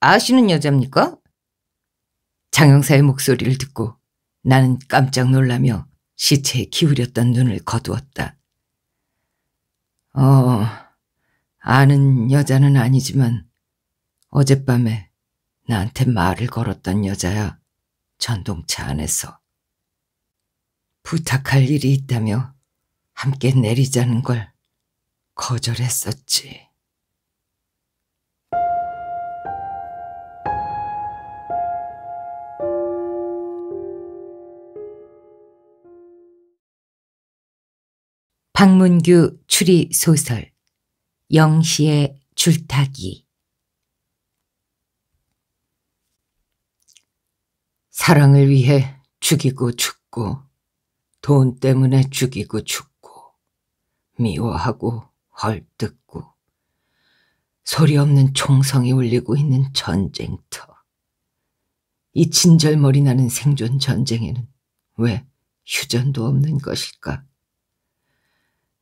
아시는 여자입니까? 장영사의 목소리를 듣고 나는 깜짝 놀라며 시체에 기울였던 눈을 거두었다. 어, 아는 여자는 아니지만 어젯밤에 나한테 말을 걸었던 여자야. 전동차 안에서. 부탁할 일이 있다며 함께 내리자는 걸 거절했었지. 박문규 추리소설 영시의 줄타기 사랑을 위해 죽이고 죽고 돈 때문에 죽이고 죽고 미워하고 헐뜯고 소리 없는 총성이 울리고 있는 전쟁터 이 진절머리 나는 생존 전쟁에는 왜 휴전도 없는 것일까?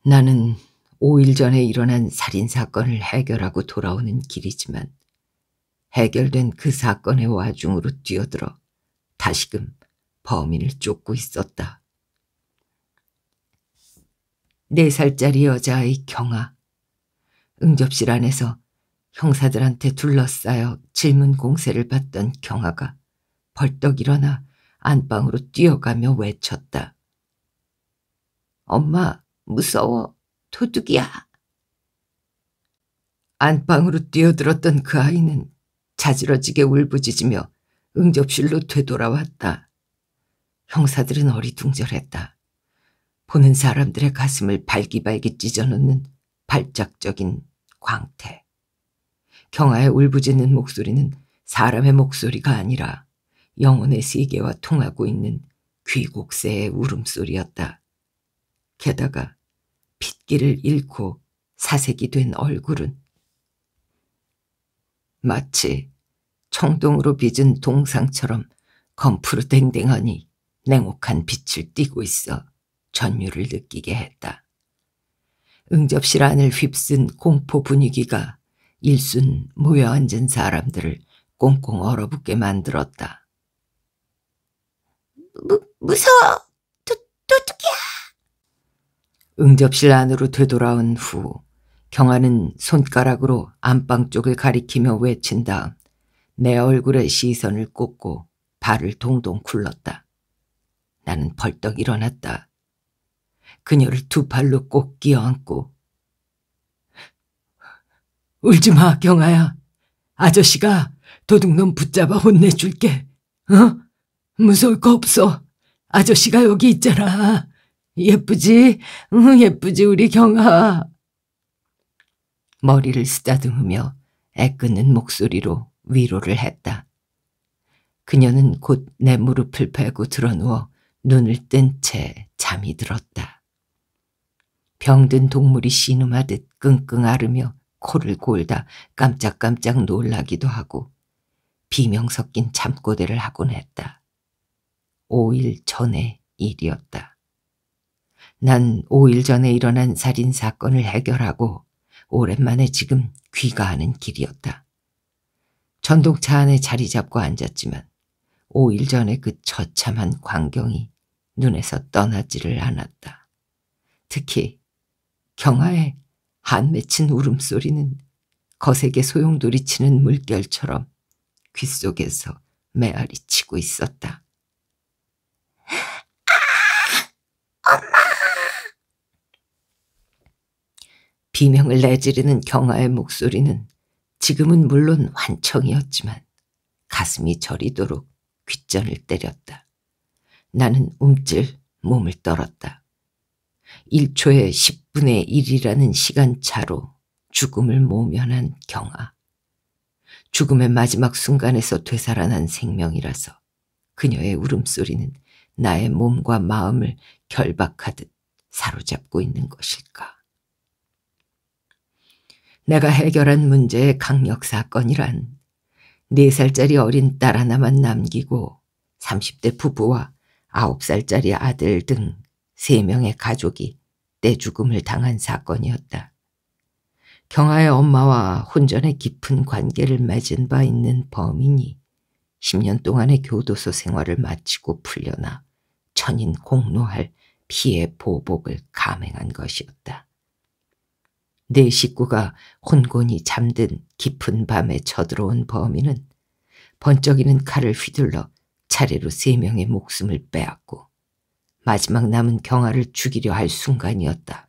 나는 5일 전에 일어난 살인사건을 해결하고 돌아오는 길이지만 해결된 그 사건의 와중으로 뛰어들어 다시금 범인을 쫓고 있었다. 4 살짜리 여자아이 경아. 응접실 안에서 형사들한테 둘러싸여 질문 공세를 받던 경아가 벌떡 일어나 안방으로 뛰어가며 외쳤다. 엄마, 무서워. 도둑이야. 안방으로 뛰어들었던 그 아이는 자지러지게 울부짖으며 응접실로 되돌아왔다. 형사들은 어리둥절했다. 보는 사람들의 가슴을 발기발기 찢어놓는 발작적인 광태. 경아의 울부짖는 목소리는 사람의 목소리가 아니라 영혼의 세계와 통하고 있는 귀곡새의 울음소리였다. 게다가 빗길을 잃고 사색이 된 얼굴은 마치 청동으로 빚은 동상처럼 검푸르 댕댕하니 냉혹한 빛을 띠고 있어 전율을 느끼게 했다. 응접실 안을 휩쓴 공포 분위기가 일순 모여 앉은 사람들을 꽁꽁 얼어붙게 만들었다. 무, 무서워! 응접실 안으로 되돌아온 후 경아는 손가락으로 안방 쪽을 가리키며 외친 다음 내 얼굴에 시선을 꽂고 발을 동동 굴렀다. 나는 벌떡 일어났다. 그녀를 두 팔로 꼭 끼어안고 울지 마 경아야. 아저씨가 도둑놈 붙잡아 혼내줄게. 어? 무서울 거 없어. 아저씨가 여기 있잖아. 예쁘지? 응, 예쁘지, 우리 경아. 머리를 쓰다듬으며 애끄는 목소리로 위로를 했다. 그녀는 곧 내 무릎을 베고 드러누워 눈을 뜬 채 잠이 들었다. 병든 동물이 씨름하듯 끙끙 앓으며 코를 골다 깜짝깜짝 놀라기도 하고 비명 섞인 잠꼬대를 하곤 했다. 5일 전의 일이었다. 난 5일 전에 일어난 살인 사건을 해결하고 오랜만에 지금 귀가하는 길이었다. 전동차 안에 자리 잡고 앉았지만 5일 전에 그 처참한 광경이 눈에서 떠나지를 않았다. 특히 경하의한 맺힌 울음소리는 거세게 소용돌이치는 물결처럼 귓속에서 메아리치고 있었다. 아! 엄마! 비명을 내지르는 경아의 목소리는 지금은 물론 환청이었지만 가슴이 저리도록 귓전을 때렸다. 나는 움찔 몸을 떨었다. 1초에 10분의 1이라는 시간차로 죽음을 모면한 경아. 죽음의 마지막 순간에서 되살아난 생명이라서 그녀의 울음소리는 나의 몸과 마음을 결박하듯 사로잡고 있는 것일까. 내가 해결한 문제의 강력 사건이란 4살짜리 어린 딸 하나만 남기고 30대 부부와 9살짜리 아들 등 3명의 가족이 내 죽음을 당한 사건이었다. 경아의 엄마와 혼전의 깊은 관계를 맺은 바 있는 범인이 10년 동안의 교도소 생활을 마치고 풀려나 천인 공로할 피해 보복을 감행한 것이었다. 네 식구가 혼곤히 잠든 깊은 밤에 쳐들어온 범인은 번쩍이는 칼을 휘둘러 차례로 세 명의 목숨을 빼앗고 마지막 남은 경아를 죽이려 할 순간이었다.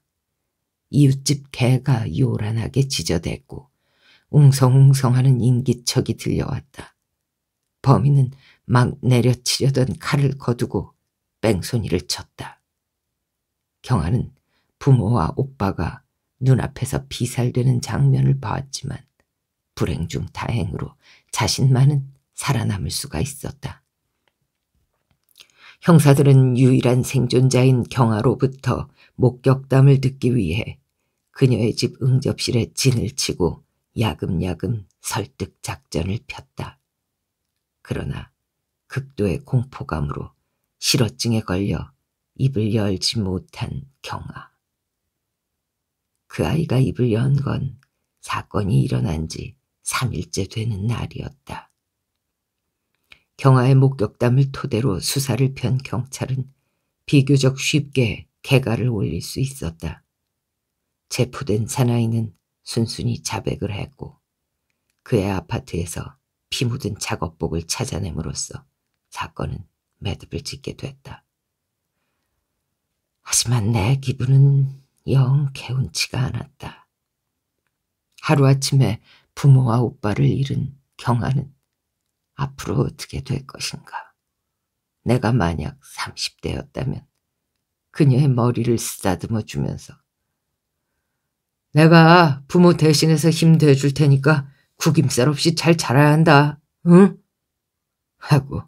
이웃집 개가 요란하게 짖어댔고 웅성웅성하는 인기척이 들려왔다. 범인은 막 내려치려던 칼을 거두고 뺑소니를 쳤다. 경아는 부모와 오빠가 눈앞에서 비살되는 장면을 봤지만 불행 중 다행으로 자신만은 살아남을 수가 있었다. 형사들은 유일한 생존자인 경아로부터 목격담을 듣기 위해 그녀의 집 응접실에 진을 치고 야금야금 설득 작전을 폈다. 그러나 극도의 공포감으로 실어증에 걸려 입을 열지 못한 경아. 그 아이가 입을 연 건 사건이 일어난 지 3일째 되는 날이었다. 경아의 목격담을 토대로 수사를 편 경찰은 비교적 쉽게 개가를 올릴 수 있었다. 체포된 사나이는 순순히 자백을 했고 그의 아파트에서 피 묻은 작업복을 찾아냄으로써 사건은 매듭을 짓게 됐다. 하지만 내 기분은 영 개운치가 않았다. 하루아침에 부모와 오빠를 잃은 경아는 앞으로 어떻게 될 것인가. 내가 만약 30대였다면 그녀의 머리를 쓰다듬어 주면서 내가 부모 대신해서 힘도 해줄 테니까 구김살 없이 잘 자라야 한다. 응? 하고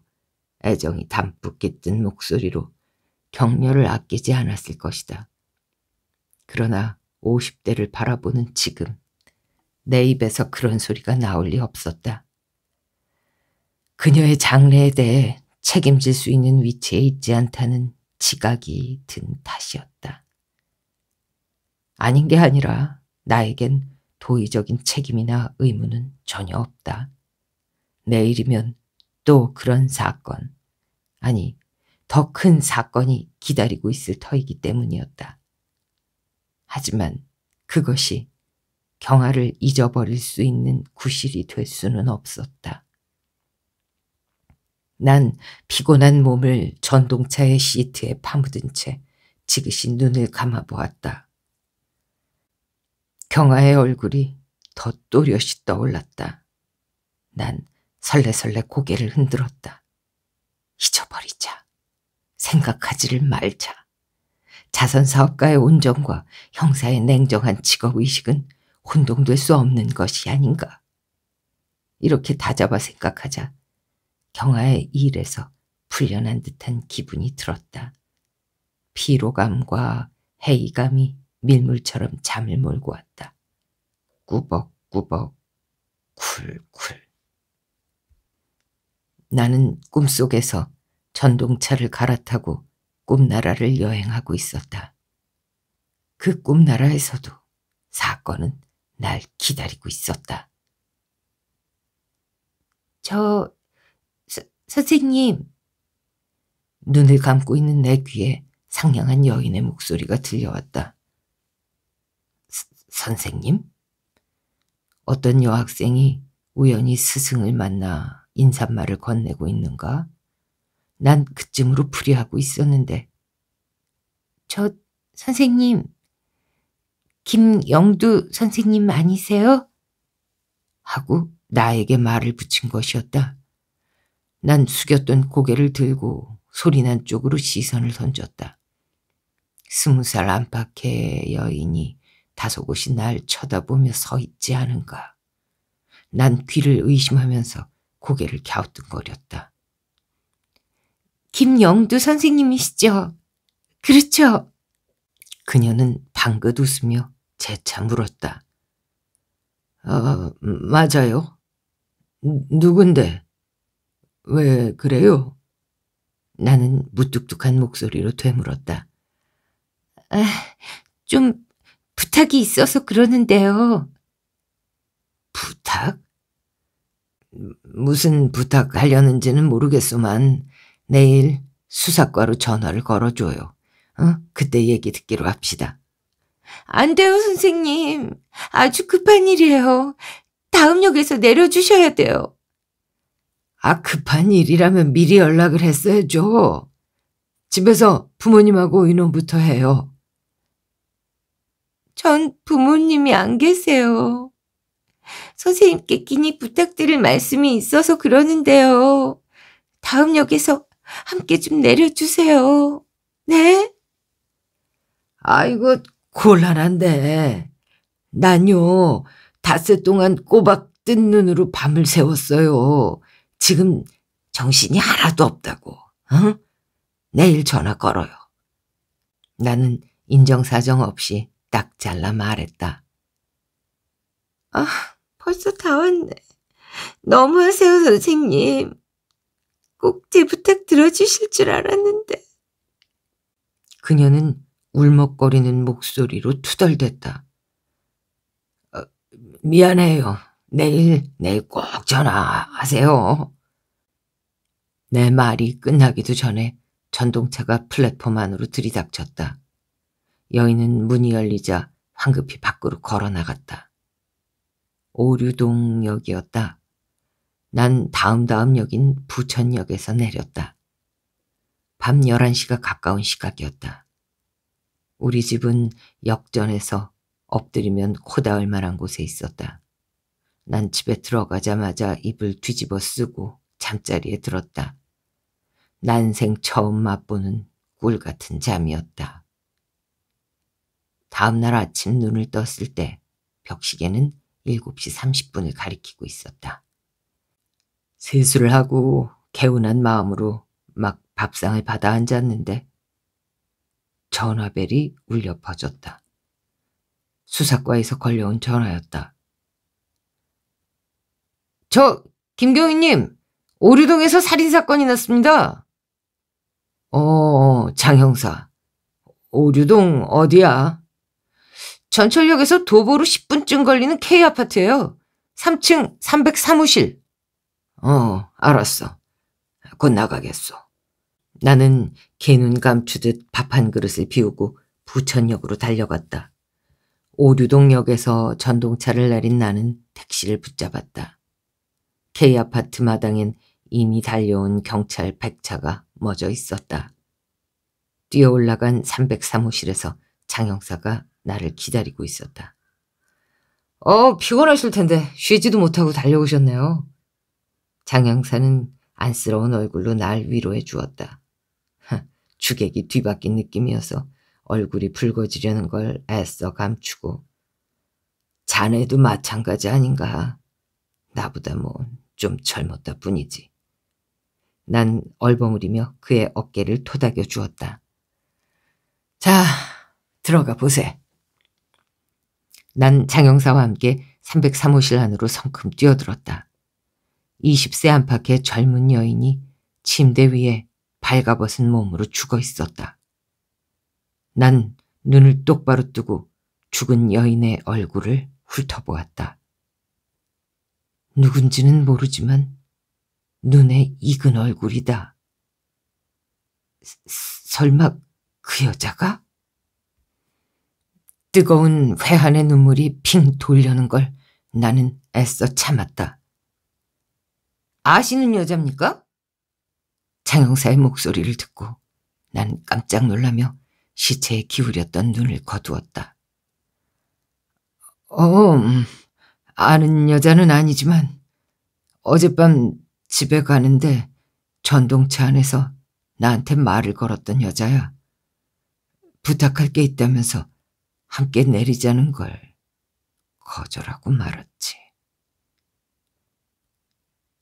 애정이 담뿍 깃든 목소리로 격려를 아끼지 않았을 것이다. 그러나 50대를 바라보는 지금 내 입에서 그런 소리가 나올 리 없었다. 그녀의 장래에 대해 책임질 수 있는 위치에 있지 않다는 지각이 든 탓이었다. 아닌 게 아니라 나에겐 도의적인 책임이나 의무는 전혀 없다. 내일이면 또 그런 사건, 아니 더 큰 사건이 기다리고 있을 터이기 때문이었다. 하지만 그것이 경아를 잊어버릴 수 있는 구실이 될 수는 없었다. 난 피곤한 몸을 전동차의 시트에 파묻은 채 지그시 눈을 감아보았다. 경아의 얼굴이 더 또렷이 떠올랐다. 난 설레설레 고개를 흔들었다. 잊어버리자. 생각하지를 말자. 자선사업가의 온정과 형사의 냉정한 직업의식은 혼동될 수 없는 것이 아닌가. 이렇게 다잡아 생각하자 경아의 일에서 풀려난 듯한 기분이 들었다. 피로감과 해이감이 밀물처럼 잠을 몰고 왔다. 꾸벅꾸벅 쿨쿨 나는 꿈속에서 전동차를 갈아타고 꿈나라를 여행하고 있었다. 그 꿈나라에서도 사건은 날 기다리고 있었다. 저, 서, 선생님. 눈을 감고 있는 내 귀에 상냥한 여인의 목소리가 들려왔다. 스, 선생님? 어떤 여학생이 우연히 스승을 만나 인사말을 건네고 있는가? 난 그쯤으로 풀이하고 있었는데. 저 선생님, 김영두 선생님 아니세요? 하고 나에게 말을 붙인 것이었다. 난 숙였던 고개를 들고 소리난 쪽으로 시선을 던졌다. 스무 살 안팎의 여인이 다소곳이 날 쳐다보며 서 있지 않은가. 난 귀를 의심하면서 고개를 갸우뚱거렸다. 김영두 선생님이시죠? 그렇죠. 그녀는 방긋 웃으며 재차 물었다. 어, 맞아요. 누군데? 왜 그래요? 나는 무뚝뚝한 목소리로 되물었다. 아, 좀 부탁이 있어서 그러는데요. 부탁? 무슨 부탁하려는지는 모르겠소만 내일 수사과로 전화를 걸어줘요. 어? 그때 얘기 듣기로 합시다. 안 돼요, 선생님. 아주 급한 일이에요. 다음 역에서 내려주셔야 돼요. 아, 급한 일이라면 미리 연락을 했어야죠. 집에서 부모님하고 의논부터 해요. 전 부모님이 안 계세요. 선생님께 끼니 부탁드릴 말씀이 있어서 그러는데요. 다음 역에서 함께 좀 내려주세요. 네? 아이고, 곤란한데. 난요, 닷새 동안 꼬박 뜬 눈으로 밤을 새웠어요. 지금 정신이 하나도 없다고. 응? 내일 전화 걸어요. 나는 인정사정 없이 딱 잘라 말했다. 아, 벌써 다 왔네. 너무하세요, 선생님. 꼭제 부탁 들어주실 줄 알았는데. 그녀는 울먹거리는 목소리로 투덜댔다. 어, 미안해요. 내일, 내일 꼭 전화하세요. 내 말이 끝나기도 전에 전동차가 플랫폼 안으로 들이닥쳤다. 여인은 문이 열리자 황급히 밖으로 걸어 나갔다. 오류동역이었다. 난 다음 다음 역인 부천역에서 내렸다. 밤 11시가 가까운 시각이었다. 우리 집은 역전에서 엎드리면 코다을 만한 곳에 있었다. 난 집에 들어가자마자 입을 뒤집어 쓰고 잠자리에 들었다. 난생 처음 맛보는 꿀 같은 잠이었다. 다음날 아침 눈을 떴을 때 벽시계는 7시 30분을 가리키고 있었다. 세수를 하고 개운한 마음으로 막 밥상을 받아 앉았는데 전화벨이 울려 퍼졌다. 수사과에서 걸려온 전화였다. 저 김경희님 오류동에서 살인사건이 났습니다. 어, 어 장 형사. 오류동 어디야? 전철역에서 도보로 10분쯤 걸리는 K아파트예요. 3층 303호실. 어, 알았어. 곧 나가겠소. 나는 개눈 감추듯 밥 한 그릇을 비우고 부천역으로 달려갔다. 오류동역에서 전동차를 내린 나는 택시를 붙잡았다. K아파트 마당엔 이미 달려온 경찰 백차가 멎어 있었다. 뛰어 올라간 303호실에서 장영사가 나를 기다리고 있었다. 어, 피곤하실 텐데 쉬지도 못하고 달려오셨네요. 장영사는 안쓰러운 얼굴로 날 위로해 주었다. 주객이 뒤바뀐 느낌이어서 얼굴이 붉어지려는 걸 애써 감추고 자네도 마찬가지 아닌가. 나보다 뭐 좀 젊었다 뿐이지. 난 얼버무리며 그의 어깨를 토닥여 주었다. 자, 들어가 보세. 난 장영사와 함께 303호실 안으로 성큼 뛰어들었다. 20세 안팎의 젊은 여인이 침대 위에 발가벗은 몸으로 죽어 있었다. 난 눈을 똑바로 뜨고 죽은 여인의 얼굴을 훑어보았다. 누군지는 모르지만 눈에 익은 얼굴이다. 설마 그 여자가? 뜨거운 회한의 눈물이 핑 돌려는 걸 나는 애써 참았다. 아시는 여자입니까? 장영사의 목소리를 듣고 난 깜짝 놀라며 시체에 기울였던 눈을 거두었다. 어, 음, 아는 여자는 아니지만 어젯밤 집에 가는데 전동차 안에서 나한테 말을 걸었던 여자야. 부탁할 게 있다면서 함께 내리자는 걸 거절하고 말았지.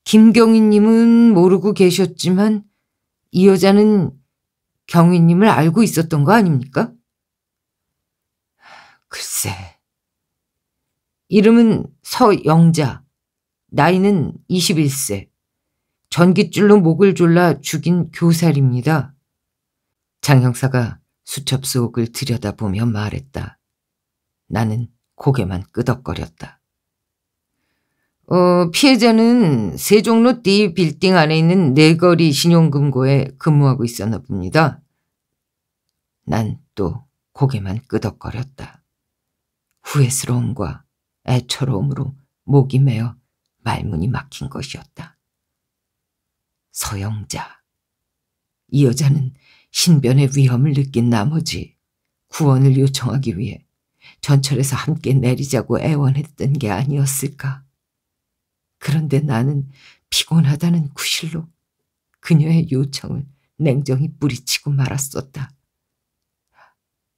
김경희님은 모르고 계셨지만 이 여자는 경희님을 알고 있었던 거 아닙니까? 글쎄. 이름은 서영자. 나이는 21세. 전기줄로 목을 졸라 죽인 교살입니다. 장 형사가 수첩 속을 들여다보며 말했다. 나는 고개만 끄덕거렸다. 어, 피해자는 세종로 D 빌딩 안에 있는 내거리 네 신용금고에 근무하고 있었나 봅니다. 난 또 고개만 끄덕거렸다. 후회스러움과 애처로움으로 목이 메어 말문이 막힌 것이었다. 서영자. 이 여자는 신변의 위험을 느낀 나머지 구원을 요청하기 위해 전철에서 함께 내리자고 애원했던 게 아니었을까. 그런데 나는 피곤하다는 구실로 그녀의 요청을 냉정히 뿌리치고 말았었다.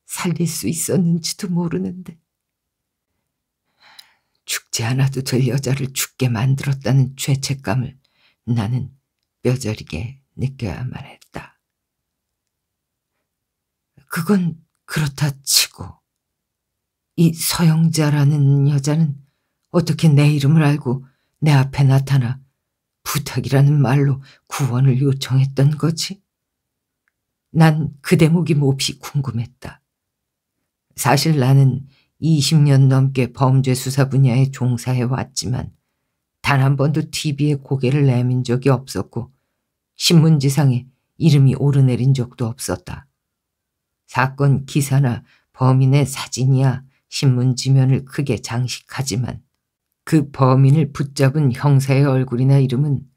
살릴 수 있었는지도 모르는데. 죽지 않아도 될 여자를 죽게 만들었다는 죄책감을 나는 뼈저리게 느껴야만 했다. 그건 그렇다 치고 이 서영자라는 여자는 어떻게 내 이름을 알고 내 앞에 나타나 부탁이라는 말로 구원을 요청했던 거지. 난 그 대목이 몹시 궁금했다. 사실 나는 20년 넘게 범죄 수사 분야에 종사해 왔지만 단 한 번도 TV에 고개를 내민 적이 없었고 신문지상에 이름이 오르내린 적도 없었다. 사건 기사나 범인의 사진이야 신문 지면을 크게 장식하지만 그 범인을 붙잡은 형사의 얼굴이나 이름은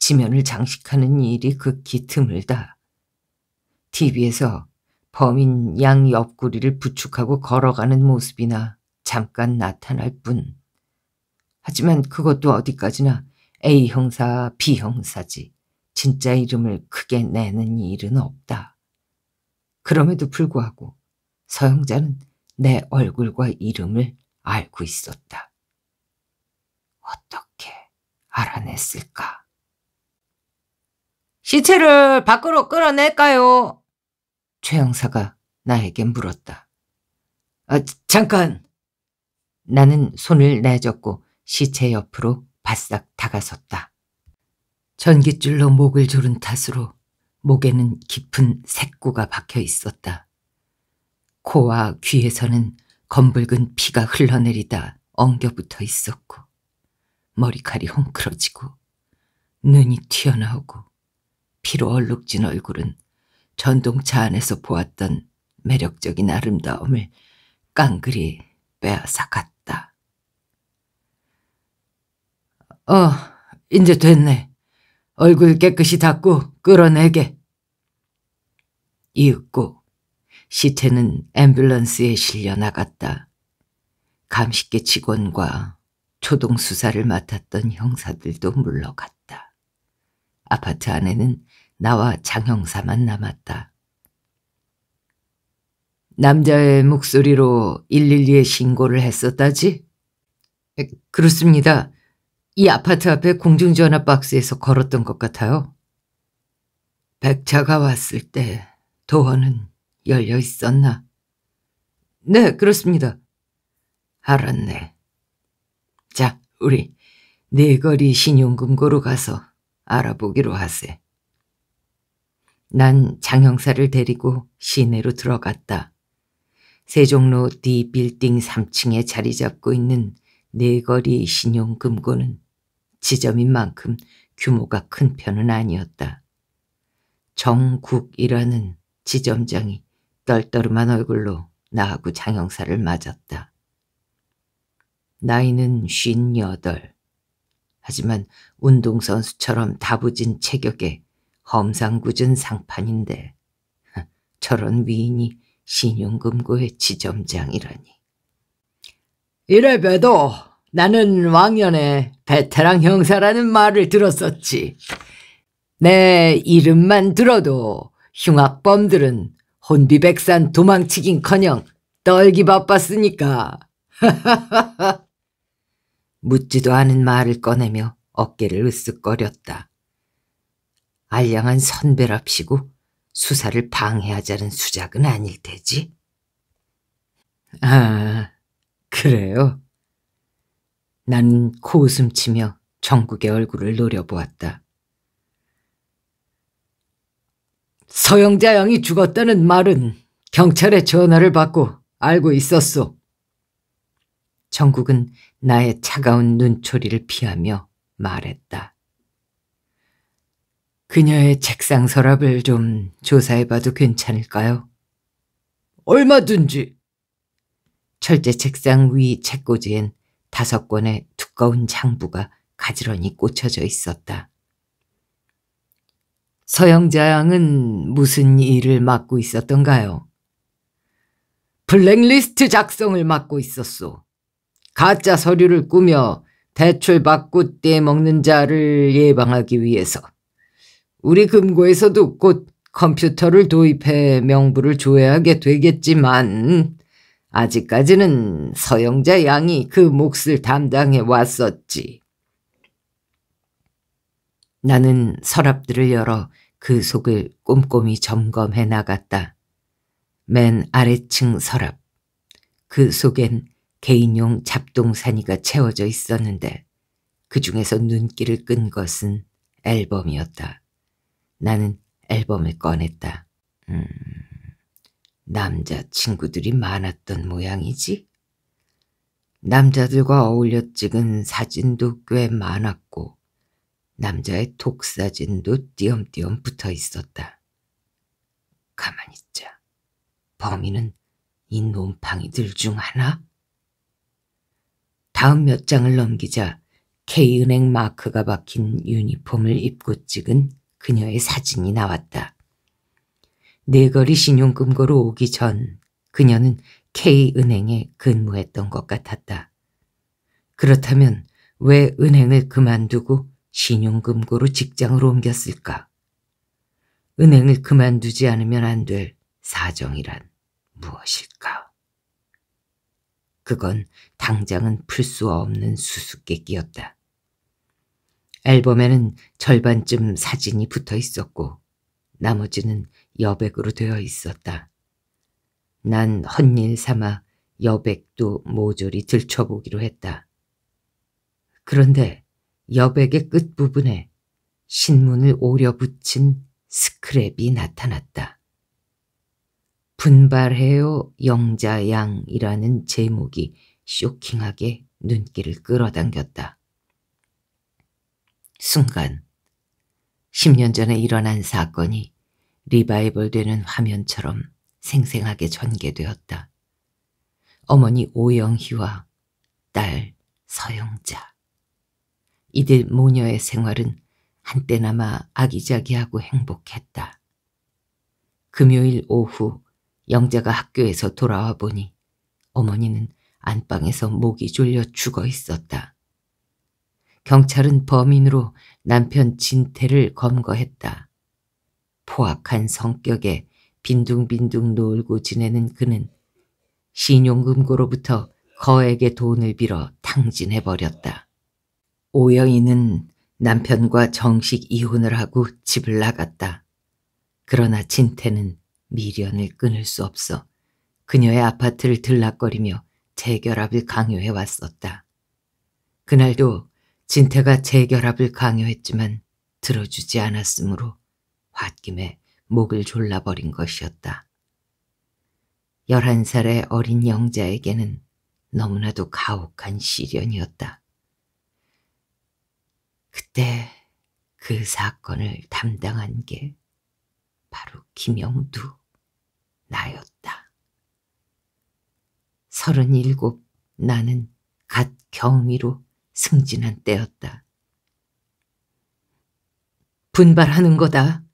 지면을 장식하는 일이 극히 드물다. TV에서 범인 양 옆구리를 부축하고 걸어가는 모습이나 잠깐 나타날 뿐. 하지만 그것도 어디까지나 A 형사, B 형사지 진짜 이름을 크게 내는 일은 없다. 그럼에도 불구하고 서영자는 내 얼굴과 이름을 알고 있었다. 어떻게 알아냈을까? 시체를 밖으로 끌어낼까요? 최영사가 나에게 물었다. 아, 잠깐! 나는 손을 내젓고 시체 옆으로 바싹 다가섰다. 전깃줄로 목을 조른 탓으로 목에는 깊은 색구가 박혀 있었다. 코와 귀에서는 검붉은 피가 흘러내리다 엉겨붙어 있었고 머리칼이 헝클어지고 눈이 튀어나오고 피로 얼룩진 얼굴은 전동차 안에서 보았던 매력적인 아름다움을 깡그리 빼앗아 갔다. 어, 이제 됐네. 얼굴 깨끗이 닦고 끌어내게. 이윽고 시체는 앰뷸런스에 실려 나갔다. 감식계 직원과 초동 수사를 맡았던 형사들도 물러갔다. 아파트 안에는 나와 장 형사만 남았다. 남자의 목소리로 112에 신고를 했었다지? 그렇습니다. 이 아파트 앞에 공중전화 박스에서 걸었던 것 같아요. 백차가 왔을 때 도어는 열려 있었나? 네, 그렇습니다. 알았네. 자, 우리 네거리 신용금고로 가서 알아보기로 하세. 난 장형사를 데리고 시내로 들어갔다. 세종로 D 빌딩 3층에 자리 잡고 있는 네거리 신용금고는 지점인 만큼 규모가 큰 편은 아니었다. 정국이라는 지점장이 떨떠름한 얼굴로 나하고 장형사를 맞았다. 나이는 58. 하지만 운동선수처럼 다부진 체격에 험상궂은 상판인데 저런 위인이 신용금고의 지점장이라니. 이래 봬도 나는 왕년에 베테랑 형사라는 말을 들었었지. 내 이름만 들어도 흉악범들은 혼비백산 도망치긴커녕 떨기 바빴으니까. 묻지도 않은 말을 꺼내며 어깨를 으쓱거렸다. 알량한 선배랍시고 수사를 방해하자는 수작은 아닐 테지. 아, 그래요? 난는 코웃음 치며 정국의 얼굴을 노려보았다. 서영자 양이 죽었다는 말은 경찰의 전화를 받고 알고 있었소. 정국은 나의 차가운 눈초리를 피하며 말했다. 그녀의 책상 서랍을 좀 조사해봐도 괜찮을까요? 얼마든지. 철제 책상 위 책꽂이엔 다섯 권의 두꺼운 장부가 가지런히 꽂혀져 있었다. 서영자 양은 무슨 일을 맡고 있었던가요? 블랙리스트 작성을 맡고 있었소. 가짜 서류를 꾸며 대출 받고 떼먹는 자를 예방하기 위해서 우리 금고에서도 곧 컴퓨터를 도입해 명부를 조회하게 되겠지만 아직까지는 서영자 양이 그 몫을 담당해 왔었지. 나는 서랍들을 열어 그 속을 꼼꼼히 점검해 나갔다. 맨 아래층 서랍. 그 속엔 개인용 잡동사니가 채워져 있었는데 그 중에서 눈길을 끈 것은 앨범이었다. 나는 앨범을 꺼냈다. 음, 남자 친구들이 많았던 모양이지? 남자들과 어울려 찍은 사진도 꽤 많았고 남자의 독사진도 띄엄띄엄 붙어 있었다. 가만 있자. 범인은 이논팡이들중 하나? 다음 몇 장을 넘기자 K은행 마크가 박힌 유니폼을 입고 찍은 그녀의 사진이 나왔다. 네거리 신용금고로 오기 전 그녀는 K은행에 근무했던 것 같았다. 그렇다면 왜 은행을 그만두고 신용금고로 직장을 옮겼을까? 은행을 그만두지 않으면 안 될 사정이란 무엇일까? 그건 당장은 풀 수 없는 수수께끼였다. 앨범에는 절반쯤 사진이 붙어 있었고 나머지는 여백으로 되어 있었다. 난 헛일 삼아 여백도 모조리 들춰보기로 했다. 그런데 여백의 끝부분에 신문을 오려 붙인 스크랩이 나타났다. 분발해요 영자양이라는 제목이 쇼킹하게 눈길을 끌어당겼다. 순간 10년 전에 일어난 사건이 리바이벌 되는 화면처럼 생생하게 전개되었다. 어머니 오영희와 딸 서영자. 이들 모녀의 생활은 한때나마 아기자기하고 행복했다. 금요일 오후 영자가 학교에서 돌아와 보니 어머니는 안방에서 목이 졸려 죽어 있었다. 경찰은 범인으로 남편 진태를 검거했다. 포악한 성격에 빈둥빈둥 놀고 지내는 그는 신용금고로부터 거액의 돈을 빌어 탕진해버렸다. 오영이는 남편과 정식 이혼을 하고 집을 나갔다. 그러나 진태는 미련을 끊을 수 없어 그녀의 아파트를 들락거리며 재결합을 강요해 왔었다. 그날도 진태가 재결합을 강요했지만 들어주지 않았으므로 홧김에 목을 졸라버린 것이었다. 11살의 어린 영자에게는 너무나도 가혹한 시련이었다. 그때 그 사건을 담당한 게 바로 김영두. 나였다. 서른일곱 나는 갓 경위로 승진한 때였다. 분발하는 거다.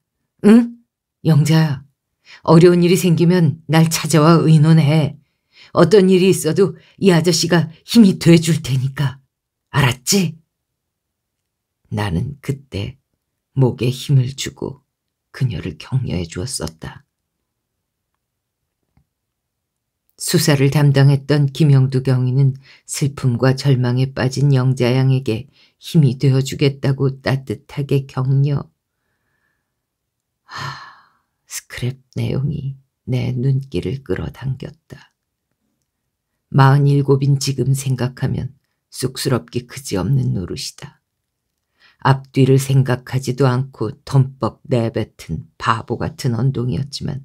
응? 영자야. 어려운 일이 생기면 날 찾아와 의논해. 어떤 일이 있어도 이 아저씨가 힘이 돼줄 테니까. 알았지? 나는 그때 목에 힘을 주고 그녀를 격려해 주었었다. 수사를 담당했던 김영두 경위는 슬픔과 절망에 빠진 영자양에게 힘이 되어주겠다고 따뜻하게 격려. 하, 스크랩 내용이 내 눈길을 끌어당겼다. 마흔일곱인 지금 생각하면 쑥스럽기 그지없는 노릇이다. 앞뒤를 생각하지도 않고 덤뻑 내뱉은 바보 같은 언동이었지만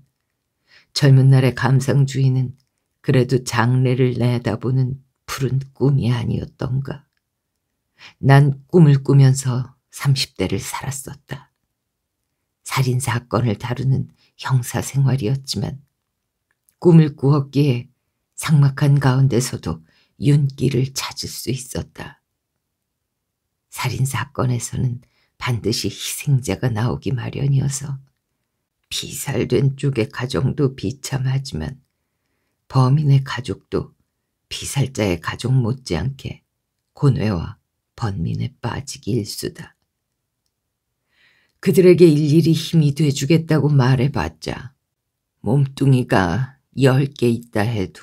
젊은 날의 감상주의는 그래도 장례를 내다보는 푸른 꿈이 아니었던가. 난 꿈을 꾸면서 30대를 살았었다. 살인 사건을 다루는 형사 생활이었지만 꿈을 꾸었기에 상막한 가운데서도 윤기를 찾을 수 있었다. 살인 사건에서는 반드시 희생자가 나오기 마련이어서 비살된 쪽의 가정도 비참하지만 범인의 가족도 비살자의 가족 못지않게 고뇌와 번민에 빠지기 일수다. 그들에게 일일이 힘이 돼주겠다고 말해봤자 몸뚱이가 열 개 있다 해도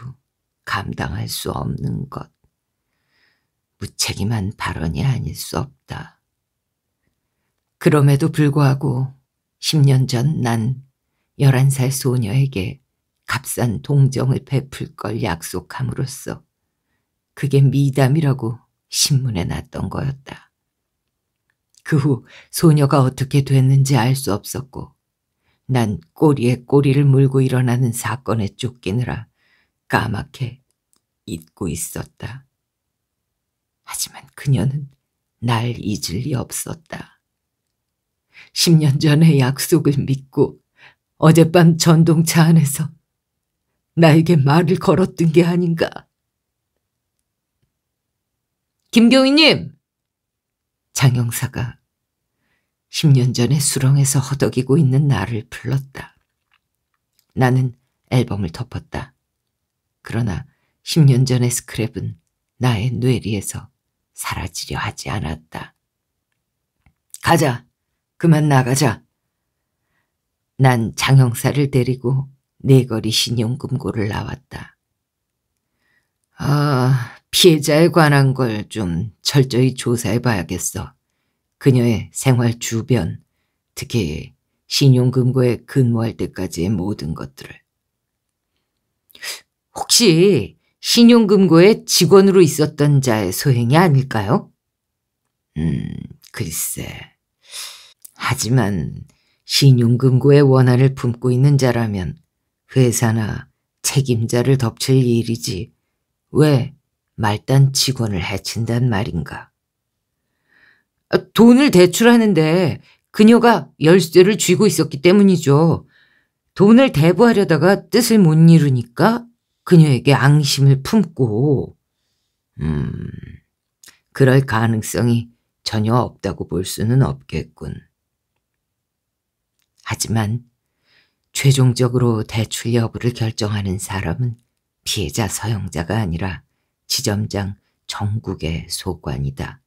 감당할 수 없는 것. 무책임한 발언이 아닐 수 없다. 그럼에도 불구하고 10년 전 난 11살 소녀에게 값싼 동정을 베풀 걸 약속함으로써 그게 미담이라고 신문에 났던 거였다. 그 후 소녀가 어떻게 됐는지 알 수 없었고 난 꼬리에 꼬리를 물고 일어나는 사건에 쫓기느라 까맣게 잊고 있었다. 하지만 그녀는 날 잊을 리 없었다. 10년 전의 약속을 믿고 어젯밤 전동차 안에서 나에게 말을 걸었던 게 아닌가. 김경희님! 장영사가 10년 전에 수렁에서 허덕이고 있는 나를 불렀다. 나는 앨범을 덮었다. 그러나 10년 전의 스크랩은 나의 뇌리에서 사라지려 하지 않았다. 가자! 그만 나가자! 난 장영사를 데리고 네거리 신용금고를 나왔다. 아, 피해자에 관한 걸 좀 철저히 조사해 봐야겠어. 그녀의 생활 주변, 특히 신용금고에 근무할 때까지의 모든 것들을. 혹시 신용금고에 직원으로 있었던 자의 소행이 아닐까요? 음, 글쎄. 하지만 신용금고의 원한을 품고 있는 자라면 회사나 책임자를 덮칠 일이지 왜 말단 직원을 해친단 말인가. 아, 돈을 대출하는데 그녀가 열쇠를 쥐고 있었기 때문이죠. 돈을 대부하려다가 뜻을 못 이루니까 그녀에게 앙심을 품고 음 그럴 가능성이 전혀 없다고 볼 수는 없겠군. 하지만 최종적으로 대출 여부를 결정하는 사람은 피해자 서영자가 아니라 지점장 정국의 소관이다.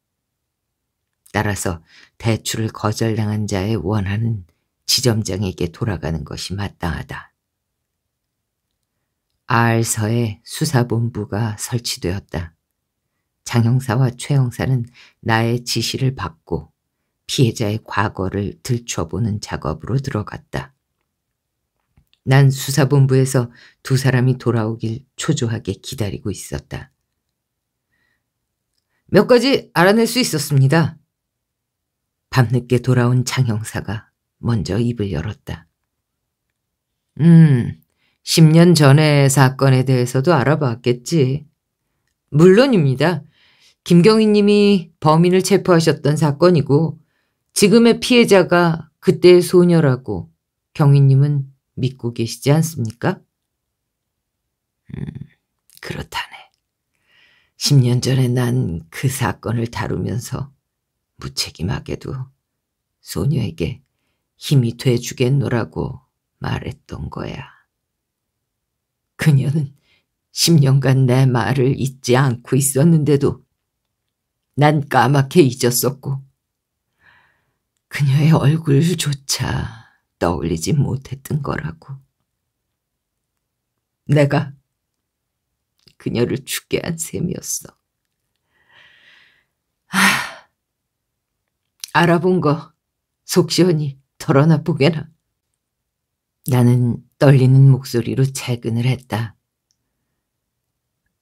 따라서 대출을 거절당한 자의 원하는 지점장에게 돌아가는 것이 마땅하다. 알서에 수사본부가 설치되었다. 장 형사와 최 형사는 나의 지시를 받고 피해자의 과거를 들춰보는 작업으로 들어갔다. 난 수사본부에서 두 사람이 돌아오길 초조하게 기다리고 있었다. 몇 가지 알아낼 수 있었습니다. 밤늦게 돌아온 장 형사가 먼저 입을 열었다. 음, 10년 전의 사건에 대해서도 알아봤겠지. 물론입니다. 김경희 님이 범인을 체포하셨던 사건이고 지금의 피해자가 그때의 소녀라고 경희 님은 믿고 계시지 않습니까? 음, 그렇다네. 10년 전에 난 그 사건을 다루면서 무책임하게도 소녀에게 힘이 돼주겠노라고 말했던 거야. 그녀는 10년간 내 말을 잊지 않고 있었는데도 난 까맣게 잊었었고 그녀의 얼굴조차 떠올리지 못했던 거라고. 내가 그녀를 죽게 한 셈이었어. 아, 알아본 거 속시원히 털어나 보게나. 나는 떨리는 목소리로 채근을 했다.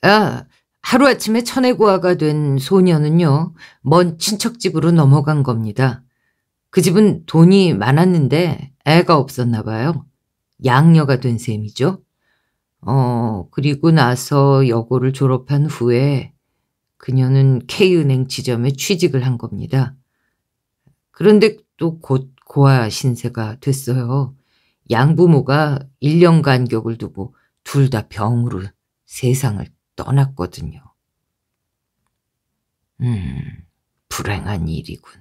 아, 하루아침에 천혜고아가 된 소녀는요, 먼 친척집으로 넘어간 겁니다. 그 집은 돈이 많았는데 애가 없었나 봐요. 양녀가 된 셈이죠. 어, 그리고 나서 여고를 졸업한 후에 그녀는 K은행 지점에 취직을 한 겁니다. 그런데 또 곧 고아 신세가 됐어요. 양부모가 1년 간격을 두고 둘 다 병으로 세상을 떠났거든요. 음, 불행한 일이군.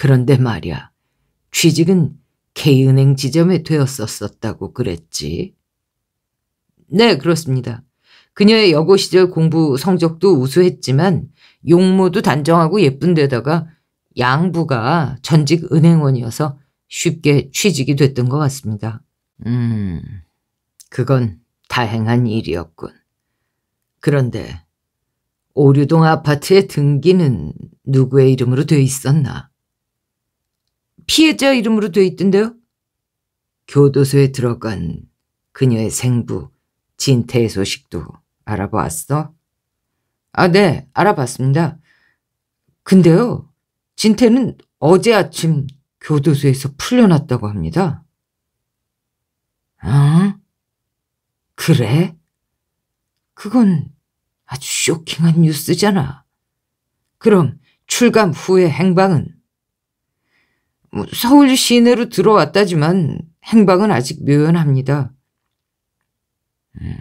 그런데 말이야. 취직은 K은행 지점에 되었었다고 그랬지. 네, 그렇습니다. 그녀의 여고 시절 공부 성적도 우수했지만 용모도 단정하고 예쁜 데다가 양부가 전직 은행원이어서 쉽게 취직이 됐던 것 같습니다. 음, 그건 다행한 일이었군. 그런데 오류동 아파트의 등기는 누구의 이름으로 돼 있었나? 피해자 이름으로 돼 있던데요? 교도소에 들어간 그녀의 생부 진태의 소식도 알아봤어? 아, 네, 알아봤습니다. 근데요, 진태는 어제 아침 교도소에서 풀려났다고 합니다. 아, 그래? 그건 아주 쇼킹한 뉴스잖아. 그럼 출감 후의 행방은? 뭐 서울 시내로 들어왔다지만 행방은 아직 묘연합니다. 음,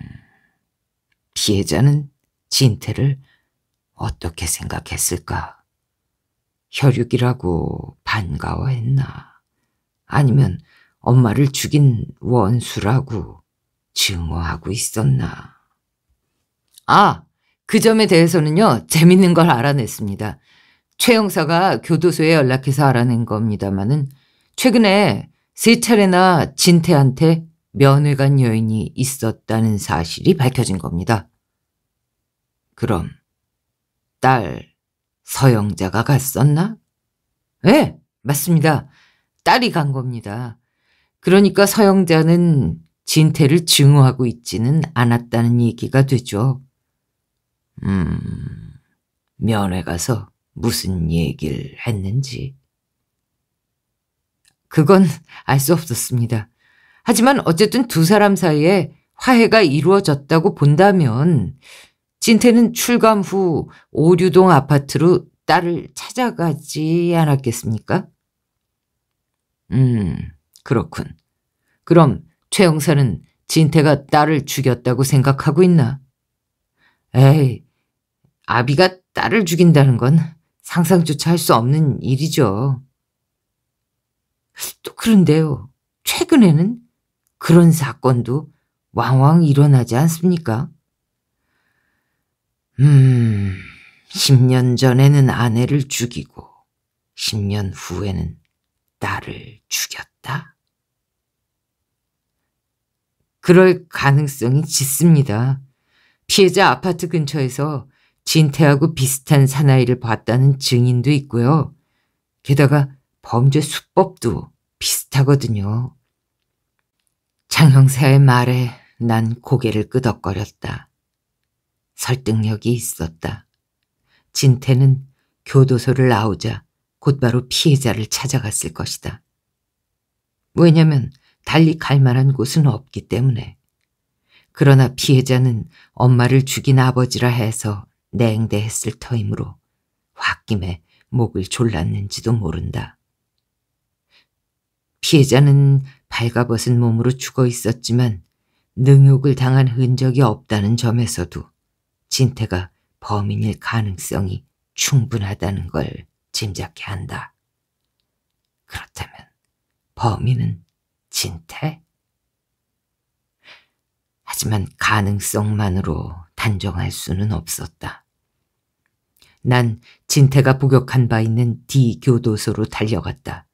피해자는 진태를 어떻게 생각했을까? 혈육이라고 반가워했나? 아니면 엄마를 죽인 원수라고 증오하고 있었나? 아, 그 점에 대해서는요, 재밌는 걸 알아냈습니다. 최영사가 교도소에 연락해서 알아낸 겁니다마는 최근에 세 차례나 진태한테 면회 간 여인이 있었다는 사실이 밝혀진 겁니다. 그럼 딸 서영자가 갔었나? 네, 맞습니다. 딸이 간 겁니다. 그러니까 서영자는 진태를 증오하고 있지는 않았다는 얘기가 되죠. 음, 면회 가서 무슨 얘기를 했는지. 그건 알 수 없었습니다. 하지만 어쨌든 두 사람 사이에 화해가 이루어졌다고 본다면 진태는 출감 후 오류동 아파트로 딸을 찾아가지 않았겠습니까? 음, 그렇군. 그럼 최영사는 진태가 딸을 죽였다고 생각하고 있나? 에이, 아비가 딸을 죽인다는 건 상상조차 할 수 없는 일이죠. 또 그런데요. 최근에는 그런 사건도 왕왕 일어나지 않습니까? 음, 10년 전에는 아내를 죽이고 10년 후에는 딸을 죽였다. 그럴 가능성이 짙습니다. 피해자 아파트 근처에서 진태하고 비슷한 사나이를 봤다는 증인도 있고요. 게다가 범죄 수법도 비슷하거든요. 장 형사의 말에 난 고개를 끄덕거렸다. 설득력이 있었다. 진태는 교도소를 나오자 곧바로 피해자를 찾아갔을 것이다. 왜냐면 달리 갈 만한 곳은 없기 때문에. 그러나 피해자는 엄마를 죽인 아버지라 해서 냉대했을 터이므로 홧김에 목을 졸랐는지도 모른다. 피해자는 발가벗은 몸으로 죽어 있었지만 능욕을 당한 흔적이 없다는 점에서도 진태가 범인일 가능성이 충분하다는 걸 짐작케 한다. 그렇다면 범인은 진태? 하지만 가능성만으로 단정할 수는 없었다. 난 진태가 복역한 바 있는 D 교도소로 달려갔다.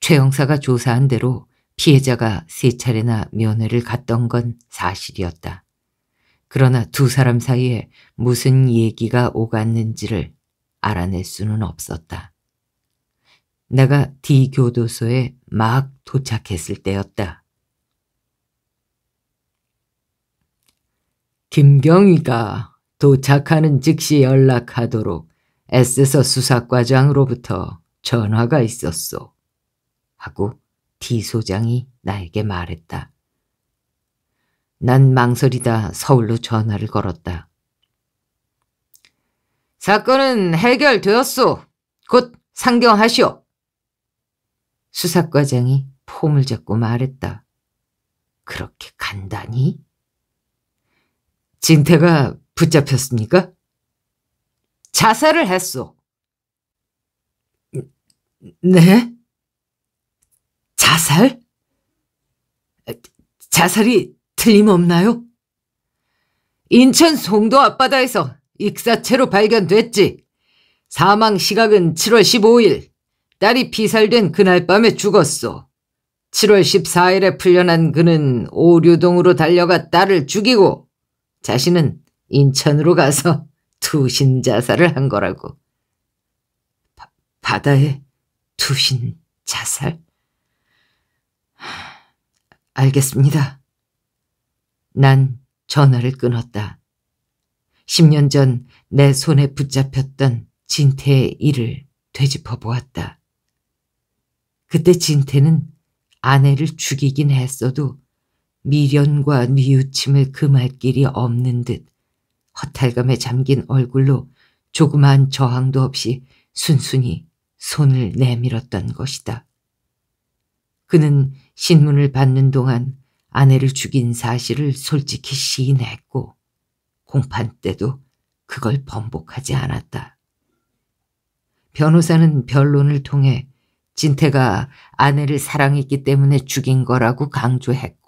최 형사가 조사한 대로 피해자가 세 차례나 면회를 갔던 건 사실이었다. 그러나 두 사람 사이에 무슨 얘기가 오갔는지를 알아낼 수는 없었다. 내가 D 교도소에 막 도착했을 때였다. 김경희가 도착하는 즉시 연락하도록 애써서 수사과장으로부터 전화가 있었소. 하고 D 소장이 나에게 말했다. 난 망설이다 서울로 전화를 걸었다. 사건은 해결되었소. 곧 상경하시오. 수사과장이 폼을 잡고 말했다. 그렇게 간단히? 진태가 붙잡혔습니까? 자살을 했소. 네? 자살? 자살이 틀림없나요? 인천 송도 앞바다에서 익사체로 발견됐지. 사망 시각은 7월 15일. 딸이 피살된 그날 밤에 죽었소. 7월 14일에 풀려난 그는 오류동으로 달려가 딸을 죽이고 자신은 인천으로 가서 투신 자살을 한 거라고. 바, 바다에 투신 자살? 알겠습니다. 난 전화를 끊었다. 10년 전 내 손에 붙잡혔던 진태의 일을 되짚어 보았다. 그때 진태는 아내를 죽이긴 했어도 미련과 뉘우침을 금할 길이 없는 듯 허탈감에 잠긴 얼굴로 조그만 저항도 없이 순순히 손을 내밀었던 것이다. 그는 신문을 받는 동안 아내를 죽인 사실을 솔직히 시인했고 공판 때도 그걸 번복하지 않았다. 변호사는 변론을 통해 진태가 아내를 사랑했기 때문에 죽인 거라고 강조했고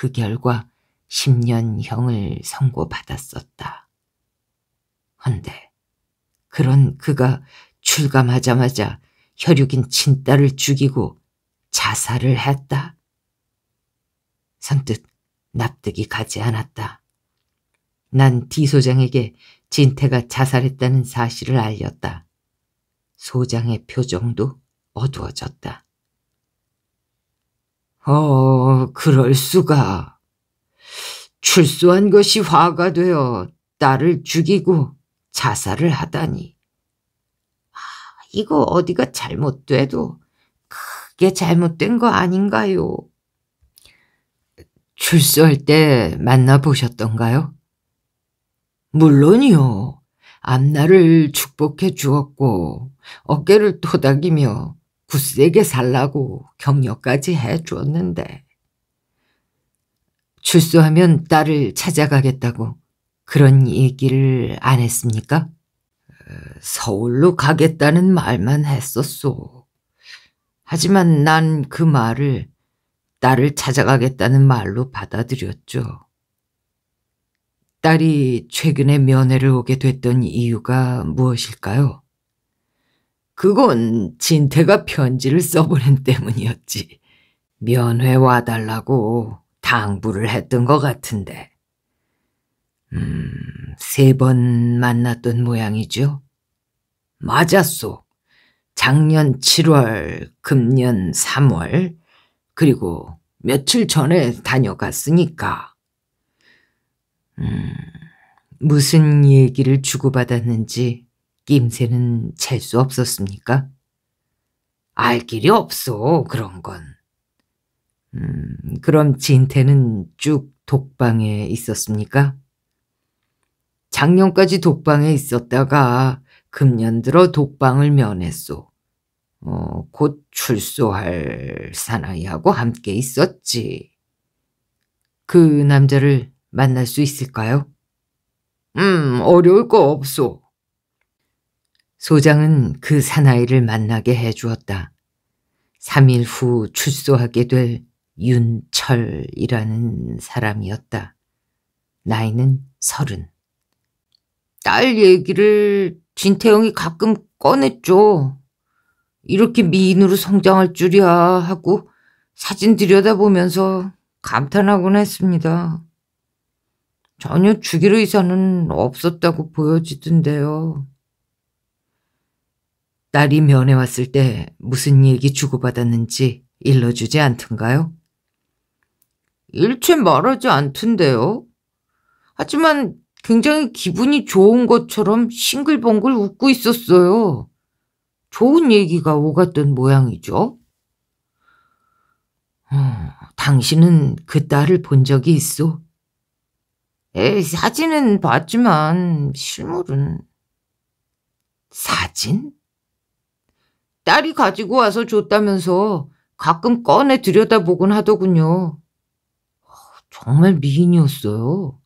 그 결과 10년형을 선고받았었다. 헌데 그런 그가 출감하자마자 혈육인 친딸을 죽이고 자살을 했다. 선뜻 납득이 가지 않았다. 난 D 소장에게 진태가 자살했다는 사실을 알렸다. 소장의 표정도 어두워졌다. 어, 그럴 수가. 출소한 것이 화가 되어 딸을 죽이고 자살을 하다니. 아, 이거 어디가 잘못돼도 크게 잘못된 거 아닌가요? 출소할 때 만나보셨던가요? 물론이요. 앞날을 축복해 주었고 어깨를 토닥이며 구세에게 살라고 격려까지 해주었는데 출소하면 딸을 찾아가겠다고 그런 얘기를 안 했습니까? 서울로 가겠다는 말만 했었소. 하지만 난 그 말을 딸을 찾아가겠다는 말로 받아들였죠. 딸이 최근에 면회를 오게 됐던 이유가 무엇일까요? 그건 진태가 편지를 써보낸 때문이었지. 면회 와달라고 당부를 했던 것 같은데. 음, 세 번 만났던 모양이죠? 맞았소. 작년 7월, 금년 3월, 그리고 며칠 전에 다녀갔으니까. 음, 무슨 얘기를 주고받았는지 낌새는 챌수 없었습니까? 알 길이 없어 그런 건. 음, 그럼 진태는 쭉 독방에 있었습니까? 작년까지 독방에 있었다가 금년 들어 독방을 면했소. 어, 곧 출소할 사나이하고 함께 있었지. 그 남자를 만날 수 있을까요? 음, 어려울 거 없소. 소장은 그 사나이를 만나게 해주었다. 3일 후 출소하게 될 윤철이라는 사람이었다. 나이는 서른. 딸 얘기를 진태영이 가끔 꺼냈죠. 이렇게 미인으로 성장할 줄이야 하고 사진 들여다보면서 감탄하곤 했습니다. 전혀 주기로 이사는 없었다고 보여지던데요. 딸이 면회 왔을 때 무슨 얘기 주고받았는지 일러주지 않던가요? 일체 말하지 않던데요. 하지만 굉장히 기분이 좋은 것처럼 싱글벙글 웃고 있었어요. 좋은 얘기가 오갔던 모양이죠. 어, 당신은 그 딸을 본 적이 있어? 에이, 사진은 봤지만 실물은 사진? 딸이 가지고 와서 줬다면서 가끔 꺼내 들여다보곤 하더군요. 아, 정말 미인이었어요.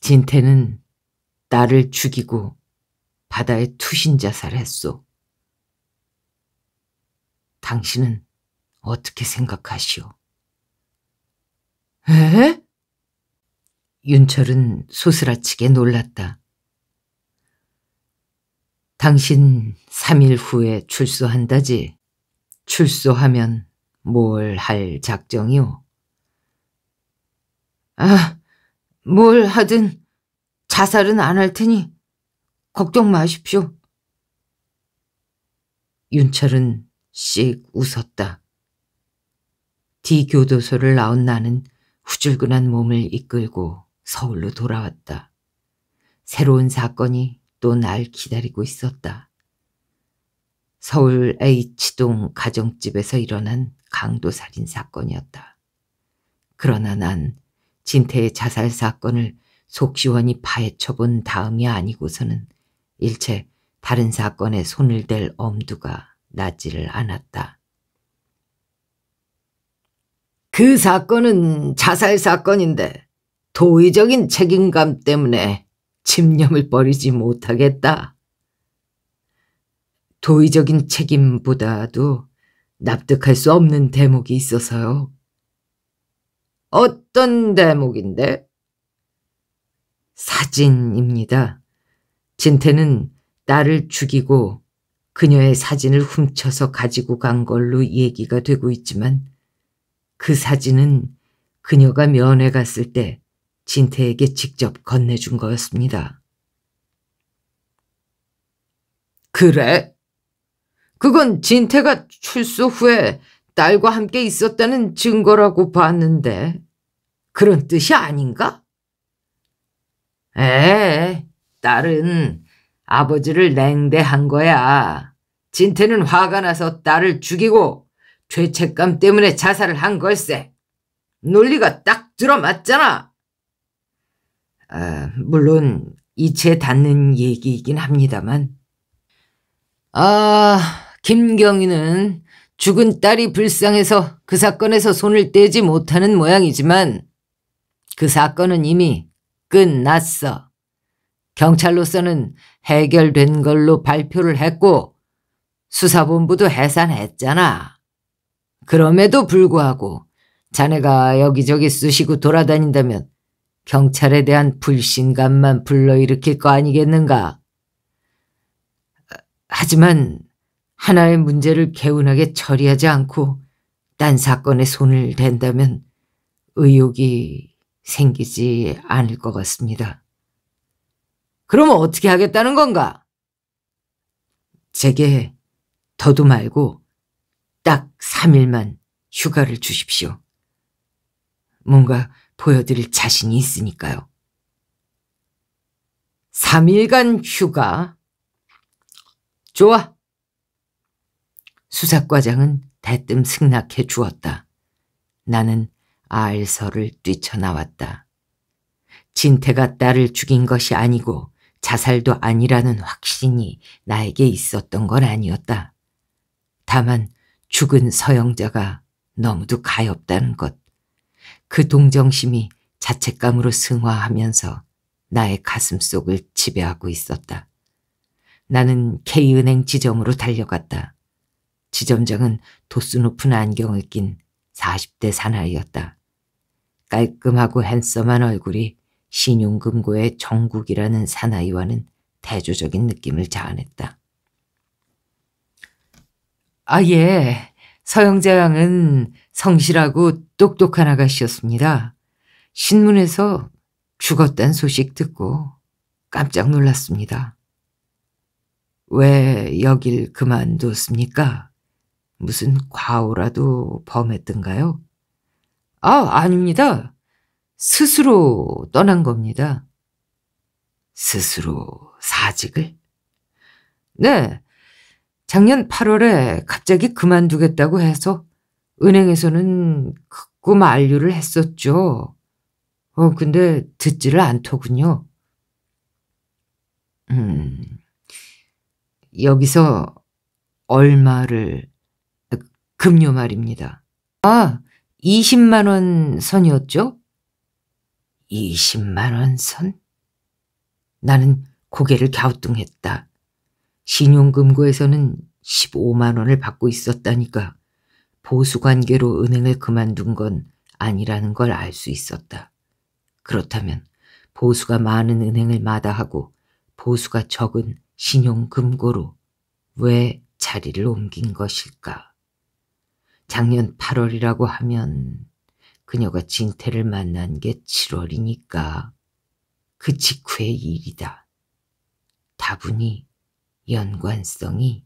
진태는 나를 죽이고 바다에 투신 자살했소. 당신은 어떻게 생각하시오? 에? 윤철은 소스라치게 놀랐다. 당신 3일 후에 출소한다지. 출소하면 뭘 할 작정이오? 아, 뭘 하든 자살은 안 할 테니 걱정 마십시오. 윤철은 씩 웃었다. 디교도소를 나온 나는 후줄근한 몸을 이끌고 서울로 돌아왔다. 새로운 사건이 또날 기다리고 있었다. 서울 H동 가정집에서 일어난 강도살인 사건이었다. 그러나 난 진태의 자살 사건을 속시원히 파헤쳐본 다음이 아니고서는 일체 다른 사건에 손을 댈 엄두가 나지를 않았다. 그 사건은 자살 사건인데 도의적인 책임감 때문에 집념을 버리지 못하겠다. 도의적인 책임보다도 납득할 수 없는 대목이 있어서요. 어떤 대목인데? 사진입니다. 진태는 딸을 죽이고 그녀의 사진을 훔쳐서 가지고 간 걸로 얘기가 되고 있지만 그 사진은 그녀가 면회 갔을 때 진태에게 직접 건네준 거였습니다. 그래? 그건 진태가 출소 후에 딸과 함께 있었다는 증거라고 봤는데 그런 뜻이 아닌가? 에, 딸은 아버지를 냉대한 거야. 진태는 화가 나서 딸을 죽이고 죄책감 때문에 자살을 한 걸세. 논리가 딱 들어맞잖아. 아, 물론 이체 닿는 얘기이긴 합니다만 아 김경희는 죽은 딸이 불쌍해서 그 사건에서 손을 떼지 못하는 모양이지만 그 사건은 이미 끝났어. 경찰로서는 해결된 걸로 발표를 했고 수사본부도 해산했잖아. 그럼에도 불구하고 자네가 여기저기 쑤시고 돌아다닌다면 경찰에 대한 불신감만 불러일으킬 거 아니겠는가. 하지만 하나의 문제를 개운하게 처리하지 않고 딴 사건에 손을 댄다면 의욕이 생기지 않을 것 같습니다. 그러면 어떻게 하겠다는 건가? 제게 더도 말고 딱 3일만 휴가를 주십시오. 뭔가 보여드릴 자신이 있으니까요. 3일간 휴가. 좋아. 수사과장은 대뜸 승낙해 주었다. 나는 알서를 뛰쳐나왔다. 진태가 딸을 죽인 것이 아니고 자살도 아니라는 확신이 나에게 있었던 건 아니었다. 다만 죽은 서영자가 너무도 가엾다는 것. 그 동정심이 자책감으로 승화하면서 나의 가슴 속을 지배하고 있었다. 나는 K은행 지점으로 달려갔다. 지점장은 도수 높은 안경을 낀 40대 사나이였다. 깔끔하고 핸섬한 얼굴이 신용금고의 정국이라는 사나이와는 대조적인 느낌을 자아냈다. 아, 예. 서영재 양은 성실하고 똑똑한 아가씨였습니다. 신문에서 죽었단 소식 듣고 깜짝 놀랐습니다. 왜 여길 그만뒀습니까? 무슨 과오라도 범했던가요? 아, 아닙니다. 스스로 떠난 겁니다. 스스로 사직을? 네. 작년 8월에 갑자기 그만두겠다고 해서 은행에서는 급금 만류를 했었죠. 어, 근데 듣지를 않더군요. 음, 여기서 얼마를, 금요 말입니다. 아, 20만원 선이었죠? 20만원 선? 나는 고개를 갸우뚱했다. 신용금고에서는 15만원을 받고 있었다니까. 보수 관계로 은행을 그만둔 건 아니라는 걸 알 수 있었다. 그렇다면 보수가 많은 은행을 마다하고 보수가 적은 신용금고로 왜 자리를 옮긴 것일까? 작년 8월이라고 하면 그녀가 진태를 만난 게 7월이니까 그 직후의 일이다. 다분히 연관성이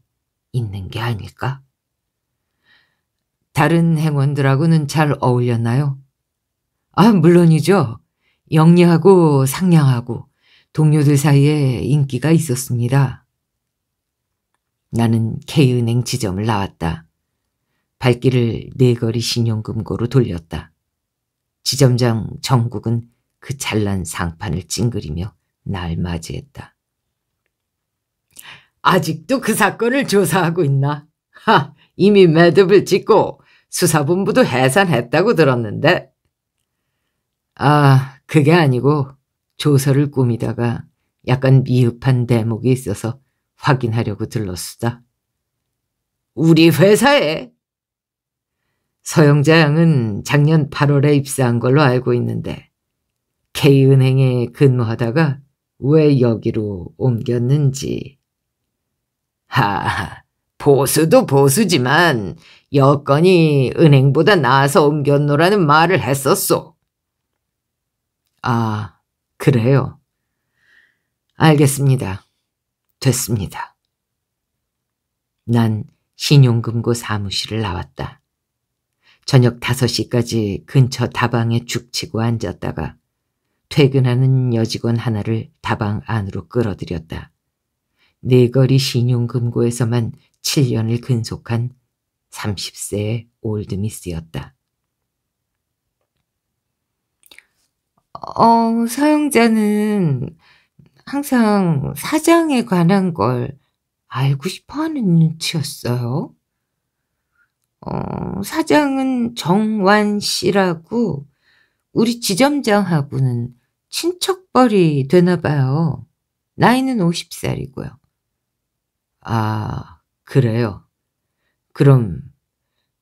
있는 게 아닐까? 다른 행원들하고는 잘 어울렸나요? 아, 물론이죠. 영리하고 상냥하고 동료들 사이에 인기가 있었습니다. 나는 K은행 지점을 나왔다. 발길을 네거리 신용금고로 돌렸다. 지점장 정국은 그 잘난 상판을 찡그리며 날 맞이했다. 아직도 그 사건을 조사하고 있나? 하, 이미 매듭을 짓고 수사본부도 해산했다고 들었는데. 아, 그게 아니고 조서를 꾸미다가 약간 미흡한 대목이 있어서 확인하려고 들렀수다. 우리 회사에? 서영자 양은 작년 8월에 입사한 걸로 알고 있는데 K은행에 근무하다가 왜 여기로 옮겼는지. 하, 하 보수도 보수지만 여건이 은행보다 나아서 옮겼노라는 말을 했었소. 아, 그래요. 알겠습니다. 됐습니다. 난 신용금고 사무실을 나왔다. 저녁 5시까지 근처 다방에 죽치고 앉았다가 퇴근하는 여직원 하나를 다방 안으로 끌어들였다. 네거리 신용금고에서만 7년을 근속한 30세의 올드미스였다. 어, 사용자는 항상 사장에 관한 걸 알고 싶어 하는 눈치였어요. 어, 사장은 정완 씨라고 우리 지점장하고는 친척벌이 되나 봐요. 나이는 50살이고요. 아, 그래요. 그럼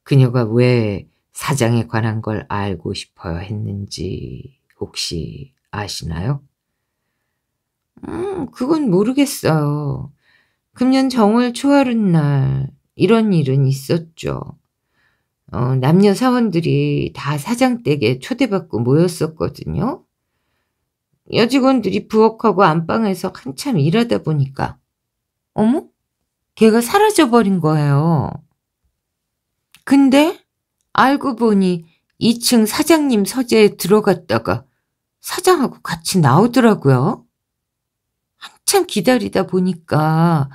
그녀가 왜 사장에 관한 걸 알고 싶어 했는지 혹시 아시나요? 음, 그건 모르겠어요. 금년 정월 초하른 날 이런 일은 있었죠. 어, 남녀 사원들이 다 사장 댁에 초대받고 모였었거든요. 여직원들이 부엌하고 안방에서 한참 일하다 보니까 어머? 걔가 사라져버린 거예요. 근데 알고 보니 2층 사장님 서재에 들어갔다가 사장하고 같이 나오더라고요. 한참 기다리다 보니까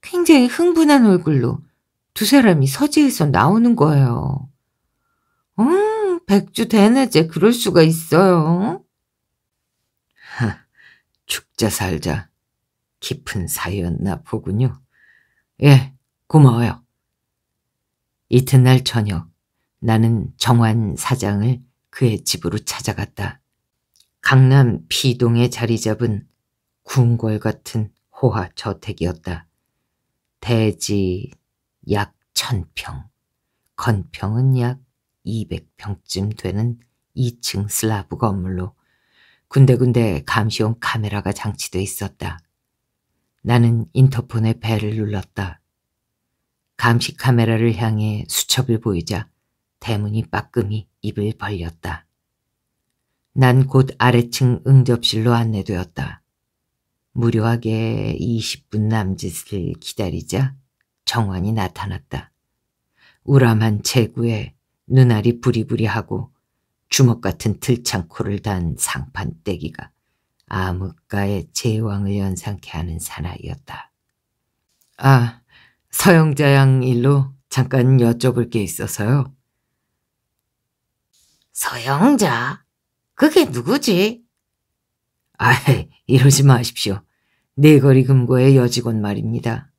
굉장히 흥분한 얼굴로 두 사람이 서재에서 나오는 거예요. 음, 백주 대낮에 그럴 수가 있어요. 하, 죽자 살자. 깊은 사이였나 보군요. 예, 고마워요. 이튿날 저녁 나는 정환 사장을 그의 집으로 찾아갔다. 강남 피동에 자리 잡은 궁궐 같은 호화 저택이었다. 대지 약 천평, 건평은 약 200평쯤 되는 2층 슬라브 건물로 군데군데 감시용 카메라가 장치돼 있었다. 나는 인터폰에 벨을 눌렀다. 감시 카메라를 향해 수첩을 보이자 대문이 빠끔히 입을 벌렸다. 난 곧 아래층 응접실로 안내되었다. 무료하게 20분 남짓을 기다리자 정원이 나타났다. 우람한 체구에 눈알이 부리부리하고 주먹 같은 들창 코를 단 상판떼기가 암흑가의 제왕을 연상케 하는 사나이였다. 아, 서영자 양 일로 잠깐 여쭤볼 게 있어서요. 서영자? 그게 누구지? 아이, 이러지 마십시오. 네거리 금고의 여직원 말입니다.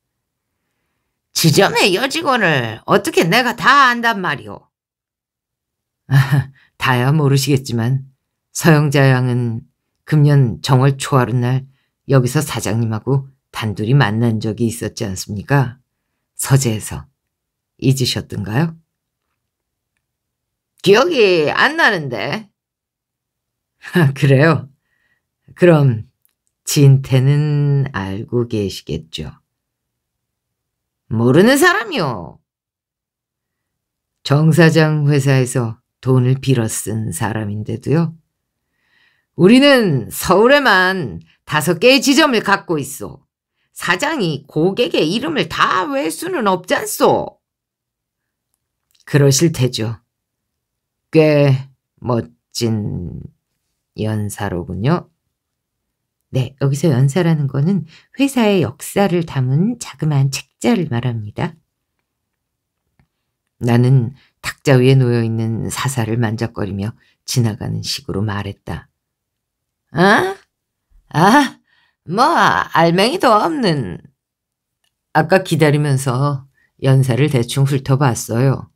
지점의 여직원을 어떻게 내가 다 안단 말이오? 아, 다야 모르시겠지만 서영자 양은 금년 정월 초하루 날 여기서 사장님하고 단둘이 만난 적이 있었지 않습니까? 서재에서 잊으셨던가요? 기억이 안 나는데. 아, 그래요? 그럼 진태는 알고 계시겠죠? 모르는 사람이요. 정 사장 회사에서 돈을 빌어 쓴 사람인데도요. 우리는 서울에만 다섯 개의 지점을 갖고 있어. 사장이 고객의 이름을 다외 수는 없잖소. 그러실 테죠. 꽤 멋진 연사로군요. 네, 여기서 연사라는 거는 회사의 역사를 담은 자그마한 책자를 말합니다. 나는 탁자 위에 놓여있는 사사를 만작거리며 지나가는 식으로 말했다. 아? 아, 뭐 알맹이도 없는. 아까 기다리면서 연사를 대충 훑어봤어요.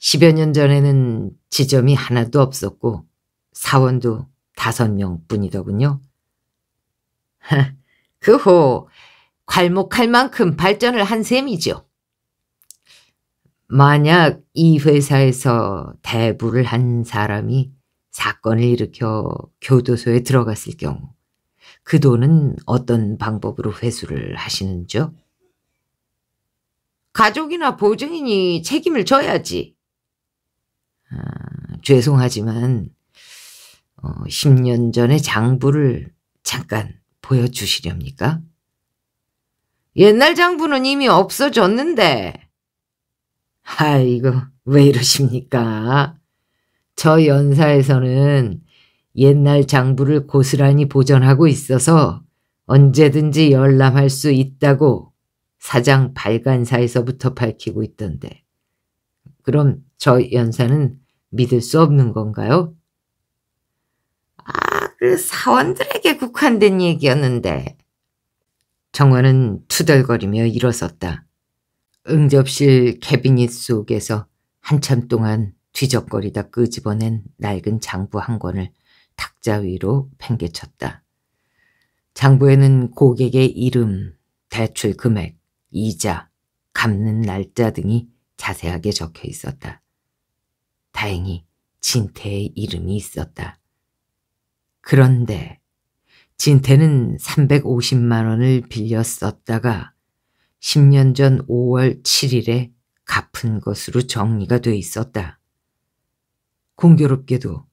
10여 년 전에는 지점이 하나도 없었고 사원도 다섯 명뿐이더군요. 그후 괄목할 만큼 발전을 한 셈이죠. 만약 이 회사에서 대부를 한 사람이 사건을 일으켜 교도소에 들어갔을 경우 그 돈은 어떤 방법으로 회수를 하시는지요? 가족이나 보증인이 책임을 져야지. 아, 죄송하지만 어, 10년 전에 장부를 잠깐 보여주시렵니까? 옛날 장부는 이미 없어졌는데. 아이고 왜 이러십니까? 저 연사에서는 옛날 장부를 고스란히 보존하고 있어서 언제든지 열람할 수 있다고 사장 발간사에서부터 밝히고 있던데. 그럼 저 연사는 믿을 수 없는 건가요? 아, 그 사원들에게 국한된 얘기였는데. 정원은 투덜거리며 일어섰다. 응접실 캐비닛 속에서 한참 동안 뒤적거리다 끄집어낸 낡은 장부 한 권을 탁자 위로 팽개쳤다. 장부에는 고객의 이름, 대출 금액, 이자, 갚는 날짜 등이 자세하게 적혀 있었다. 다행히 진태의 이름이 있었다. 그런데 진태는 350만 원을 빌려 썼다가 10년 전 5월 7일에 갚은 것으로 정리가 돼 있었다. 공교롭게도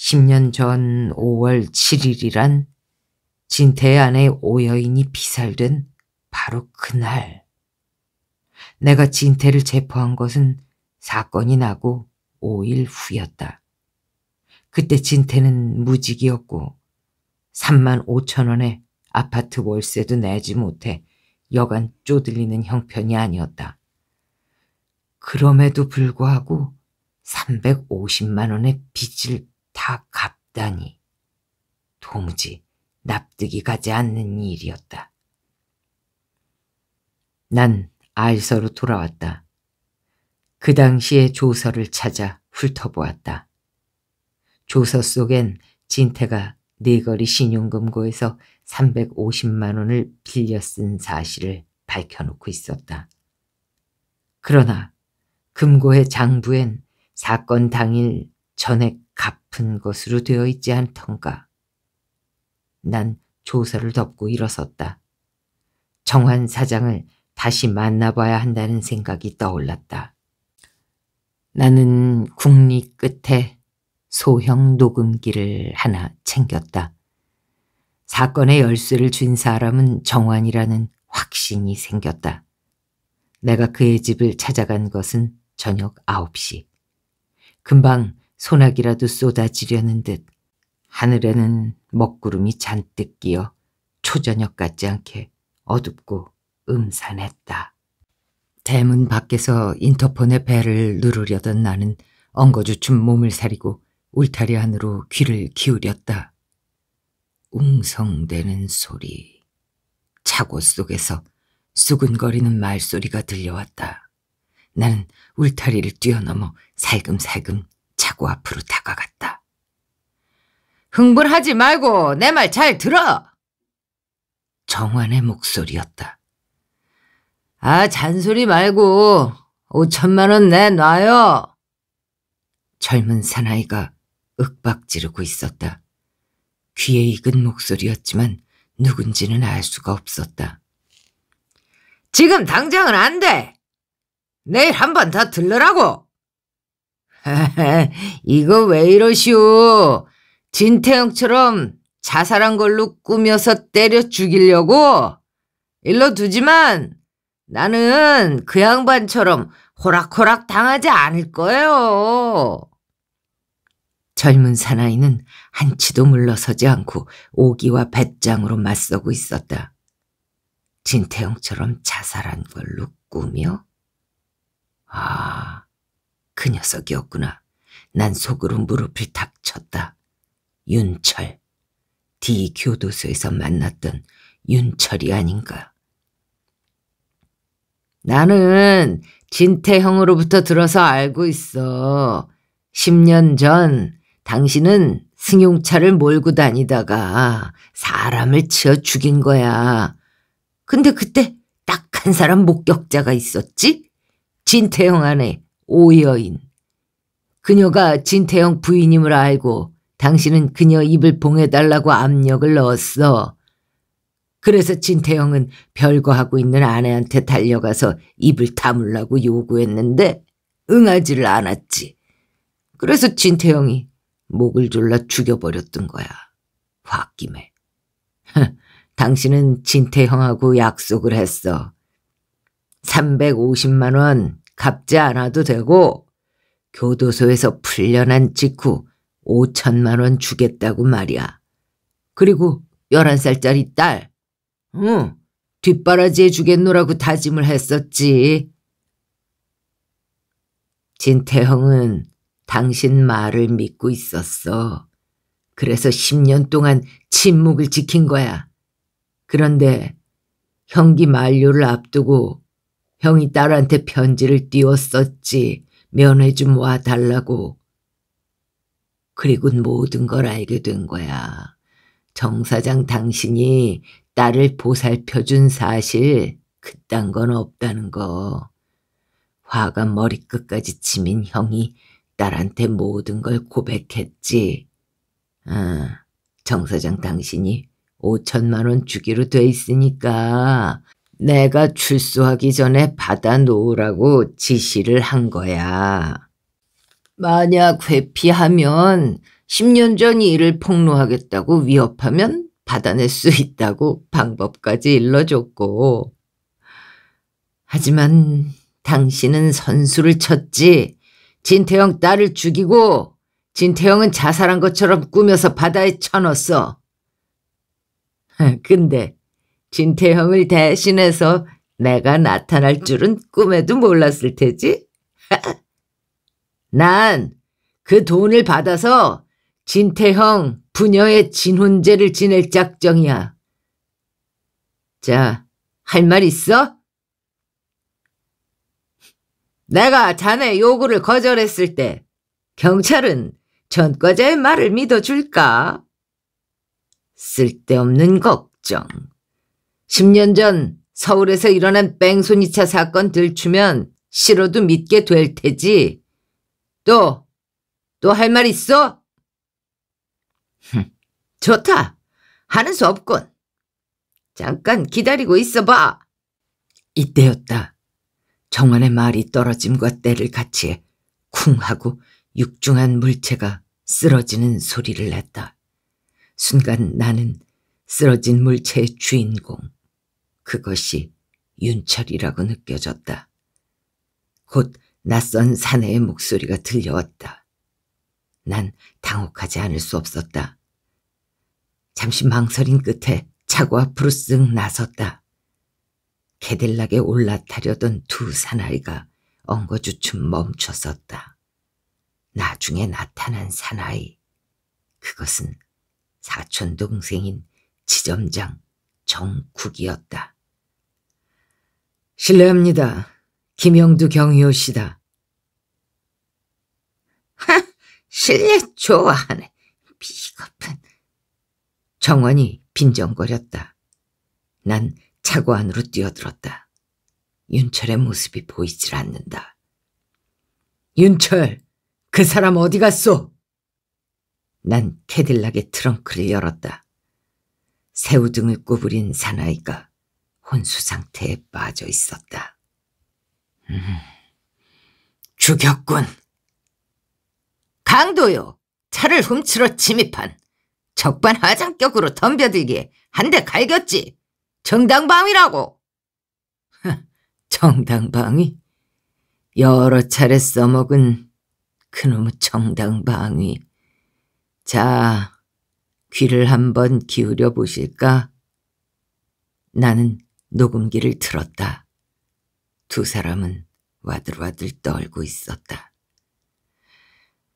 10년 전 5월 7일이란 진태 안에 오여인이 피살된 바로 그날. 내가 진태를 체포한 것은 사건이 나고 5일 후였다. 그때 진태는 무직이었고 3만 5천 원의 아파트 월세도 내지 못해 여간 쪼들리는 형편이 아니었다. 그럼에도 불구하고 350만 원의 빚을 다 갚다니 도무지 납득이 가지 않는 일이었다. 난 알서로 돌아왔다. 그 당시의 조서를 찾아 훑어보았다. 조서 속엔 진태가 네거리 신용금고에서 350만 원을 빌려 쓴 사실을 밝혀놓고 있었다. 그러나 금고의 장부엔 사건 당일 전액 갚은 것으로 되어 있지 않던가. 난조사를 덮고 일어섰다. 정환 사장을 다시 만나봐야 한다는 생각이 떠올랐다. 나는 국립 끝에 소형 녹음기를 하나 챙겼다. 사건의 열쇠를 쥔 사람은 정환이라는 확신이 생겼다. 내가 그의 집을 찾아간 것은 저녁 9시. 금방 소나기라도 쏟아지려는 듯 하늘에는 먹구름이 잔뜩 끼어 초저녁 같지 않게 어둡고 음산했다. 대문 밖에서 인터폰의 배를 누르려던 나는 엉거주춤 몸을 사리고 울타리 안으로 귀를 기울였다. 웅성대는 소리. 차고 속에서 수근거리는 말소리가 들려왔다. 나는 울타리를 뛰어넘어 살금살금 마구 앞으로 다가갔다. 흥분하지 말고 내 말 잘 들어! 정환의 목소리였다. 아, 잔소리 말고 5천만 원 내놔요. 젊은 사나이가 윽박 지르고 있었다. 귀에 익은 목소리였지만 누군지는 알 수가 없었다. 지금 당장은 안 돼! 내일 한 번 더 들르라고! 이거 왜 이러시오? 진태형처럼 자살한 걸로 꾸며서 때려 죽이려고? 일러 두지만 나는 그 양반처럼 호락호락 당하지 않을 거예요. 젊은 사나이는 한치도 물러서지 않고 오기와 배짱으로 맞서고 있었다. 진태형처럼 자살한 걸로 꾸며? 아... 그 녀석이었구나. 난 속으로 무릎을 닥쳤다 윤철. D 교도소에서 만났던 윤철이 아닌가. 나는 진태형으로부터 들어서 알고 있어. 10년 전 당신은 승용차를 몰고 다니다가 사람을 치어 죽인 거야. 근데 그때 딱 한 사람 목격자가 있었지? 진태형 안에 오여인. 그녀가 진태영 부인임을 알고 당신은 그녀 입을 봉해달라고 압력을 넣었어. 그래서 진태영은 별거하고 있는 아내한테 달려가서 입을 다물라고 요구했는데 응하지를 않았지. 그래서 진태영이 목을 졸라 죽여버렸던 거야. 홧김에. 당신은 진태형하고 약속을 했어. 350만 원 갚지 않아도 되고 교도소에서 풀려난 직후 5천만 원 주겠다고 말이야. 그리고 11살짜리 딸. 응, 뒷바라지해 주겠노라고 다짐을 했었지. 진태형은 당신 말을 믿고 있었어. 그래서 10년 동안 침묵을 지킨 거야. 그런데 형기 만료를 앞두고 형이 딸한테 편지를 띄웠었지. 면회 좀 와달라고. 그리고 모든 걸 알게 된 거야. 정 사장 당신이 딸을 보살펴준 사실 그딴 건 없다는 거. 화가 머리끝까지 치민 형이 딸한테 모든 걸 고백했지. 아, 정 사장 당신이 5천만 원 주기로 돼 있으니까 내가 출소하기 전에 받아놓으라고 지시를 한 거야. 만약 회피하면 10년 전 일을 폭로하겠다고 위협하면 받아낼 수 있다고 방법까지 일러줬고. 하지만 당신은 선수를 쳤지. 진태영 딸을 죽이고 진태영은 자살한 것처럼 꾸며서 바다에 쳐넣었어. 근데 진태형을 대신해서 내가 나타날 줄은 꿈에도 몰랐을 테지. 난 그 돈을 받아서 진태형 부녀의 진혼제를 지낼 작정이야. 자, 할 말 있어? 내가 자네 요구를 거절했을 때 경찰은 전과자의 말을 믿어줄까? 쓸데없는 걱정. 10년 전 서울에서 일어난 뺑소니차 사건 들추면 싫어도 믿게 될 테지. 또, 또 할 말 있어? 좋다. 하는 수 없군. 잠깐 기다리고 있어봐. 이때였다. 정환의 말이 떨어짐과 때를 같이 쿵 하고 육중한 물체가 쓰러지는 소리를 냈다. 순간 나는 쓰러진 물체의 주인공, 그것이 윤철이라고 느껴졌다. 곧 낯선 사내의 목소리가 들려왔다. 난 당혹하지 않을 수 없었다. 잠시 망설인 끝에 차고 앞으로 쓱 나섰다. 개들락에 올라타려던 두 사나이가 엉거주춤 멈춰섰다. 나중에 나타난 사나이. 그것은 사촌동생인 지점장 정국이었다. 실례합니다. 김영두 경위호 씨다. 하, 실례 좋아하네. 비겁한. 정원이 빈정거렸다. 난 차고 안으로 뛰어들었다. 윤철의 모습이 보이질 않는다. 윤철, 그 사람 어디 갔소? 난 캐딜락의 트렁크를 열었다. 새우등을 구부린 사나이가 혼수 상태에 빠져 있었다. 음, 죽였군. 강도요. 차를 훔치러 침입한 적반하장격으로 덤벼들기에 한 대 갈겼지. 정당방위라고. 정당방위? 여러 차례 써먹은 그놈의 정당방위. 자, 귀를 한번 기울여 보실까? 나는 녹음기를 틀었다. 두 사람은 와들와들 떨고 있었다.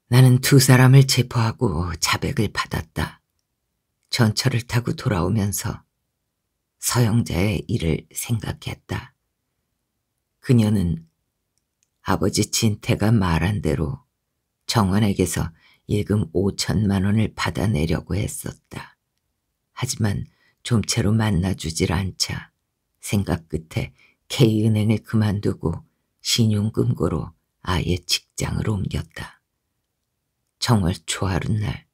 나는 두 사람을 체포하고 자백을 받았다. 전철을 타고 돌아오면서 서영자의 일을 생각했다. 그녀는 아버지 진태가 말한 대로 정원에게서 예금 5천만 원을 받아내려고 했었다. 하지만 좀채로 만나주질 않자 생각 끝에 K은행을 그만두고 신용금고로 아예 직장을 옮겼다. 정월 초하룻날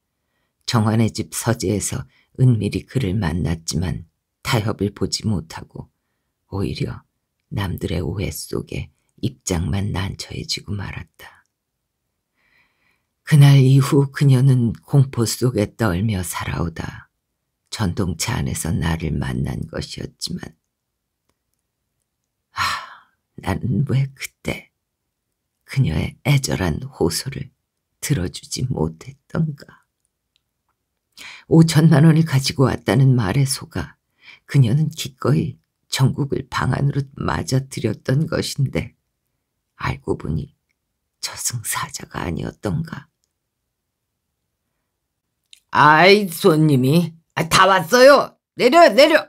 정환의 집 서재에서 은밀히 그를 만났지만 타협을 보지 못하고 오히려 남들의 오해 속에 입장만 난처해지고 말았다. 그날 이후 그녀는 공포 속에 떨며 살아오다 전동차 안에서 나를 만난 것이었지만 나는 왜 그때 그녀의 애절한 호소를 들어주지 못했던가. 5천만 원을 가지고 왔다는 말에 속아 그녀는 기꺼이 전국을 방 안으로 맞아들였던 것인데 알고 보니 저승사자가 아니었던가. 아이 손님이 아, 다 왔어요. 내려 내려.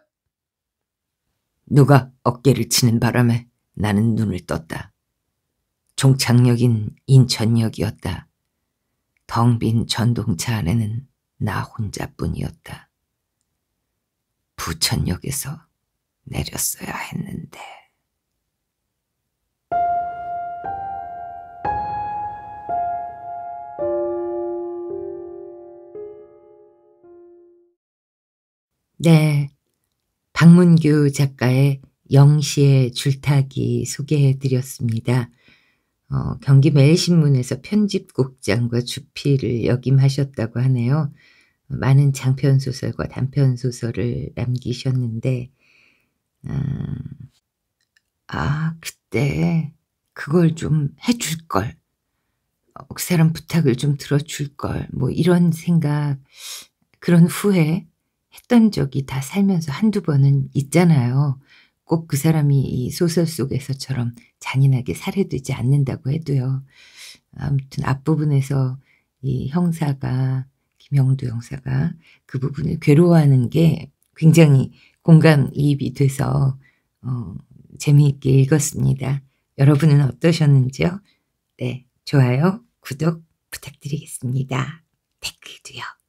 누가 어깨를 치는 바람에 나는 눈을 떴다. 종착역인 인천역이었다. 덩빈 전동차 안에는 나 혼자뿐이었다. 부천역에서 내렸어야 했는데. 네. 박문규 작가의 영시의 줄타기 소개해드렸습니다. 어, 경기 매일신문에서 편집국장과 주필을 역임하셨다고 하네요. 많은 장편 소설과 단편 소설을 남기셨는데, 음, 아, 그때 그걸 좀 해줄 걸, 어, 그 사람 부탁을 좀 들어줄 걸, 뭐 이런 생각, 그런 후회 했던 적이 다 살면서 한두 번은 있잖아요. 꼭그 사람이 이 소설 속에서처럼 잔인하게 살해되지 않는다고 해도요. 아무튼 앞부분에서 이 형사가 김영두 형사가 그 부분을 괴로워하는 게 굉장히 공감이입이 돼서 어, 재미있게 읽었습니다. 여러분은 어떠셨는지요? 네, 좋아요, 구독 부탁드리겠습니다. 댓글도요.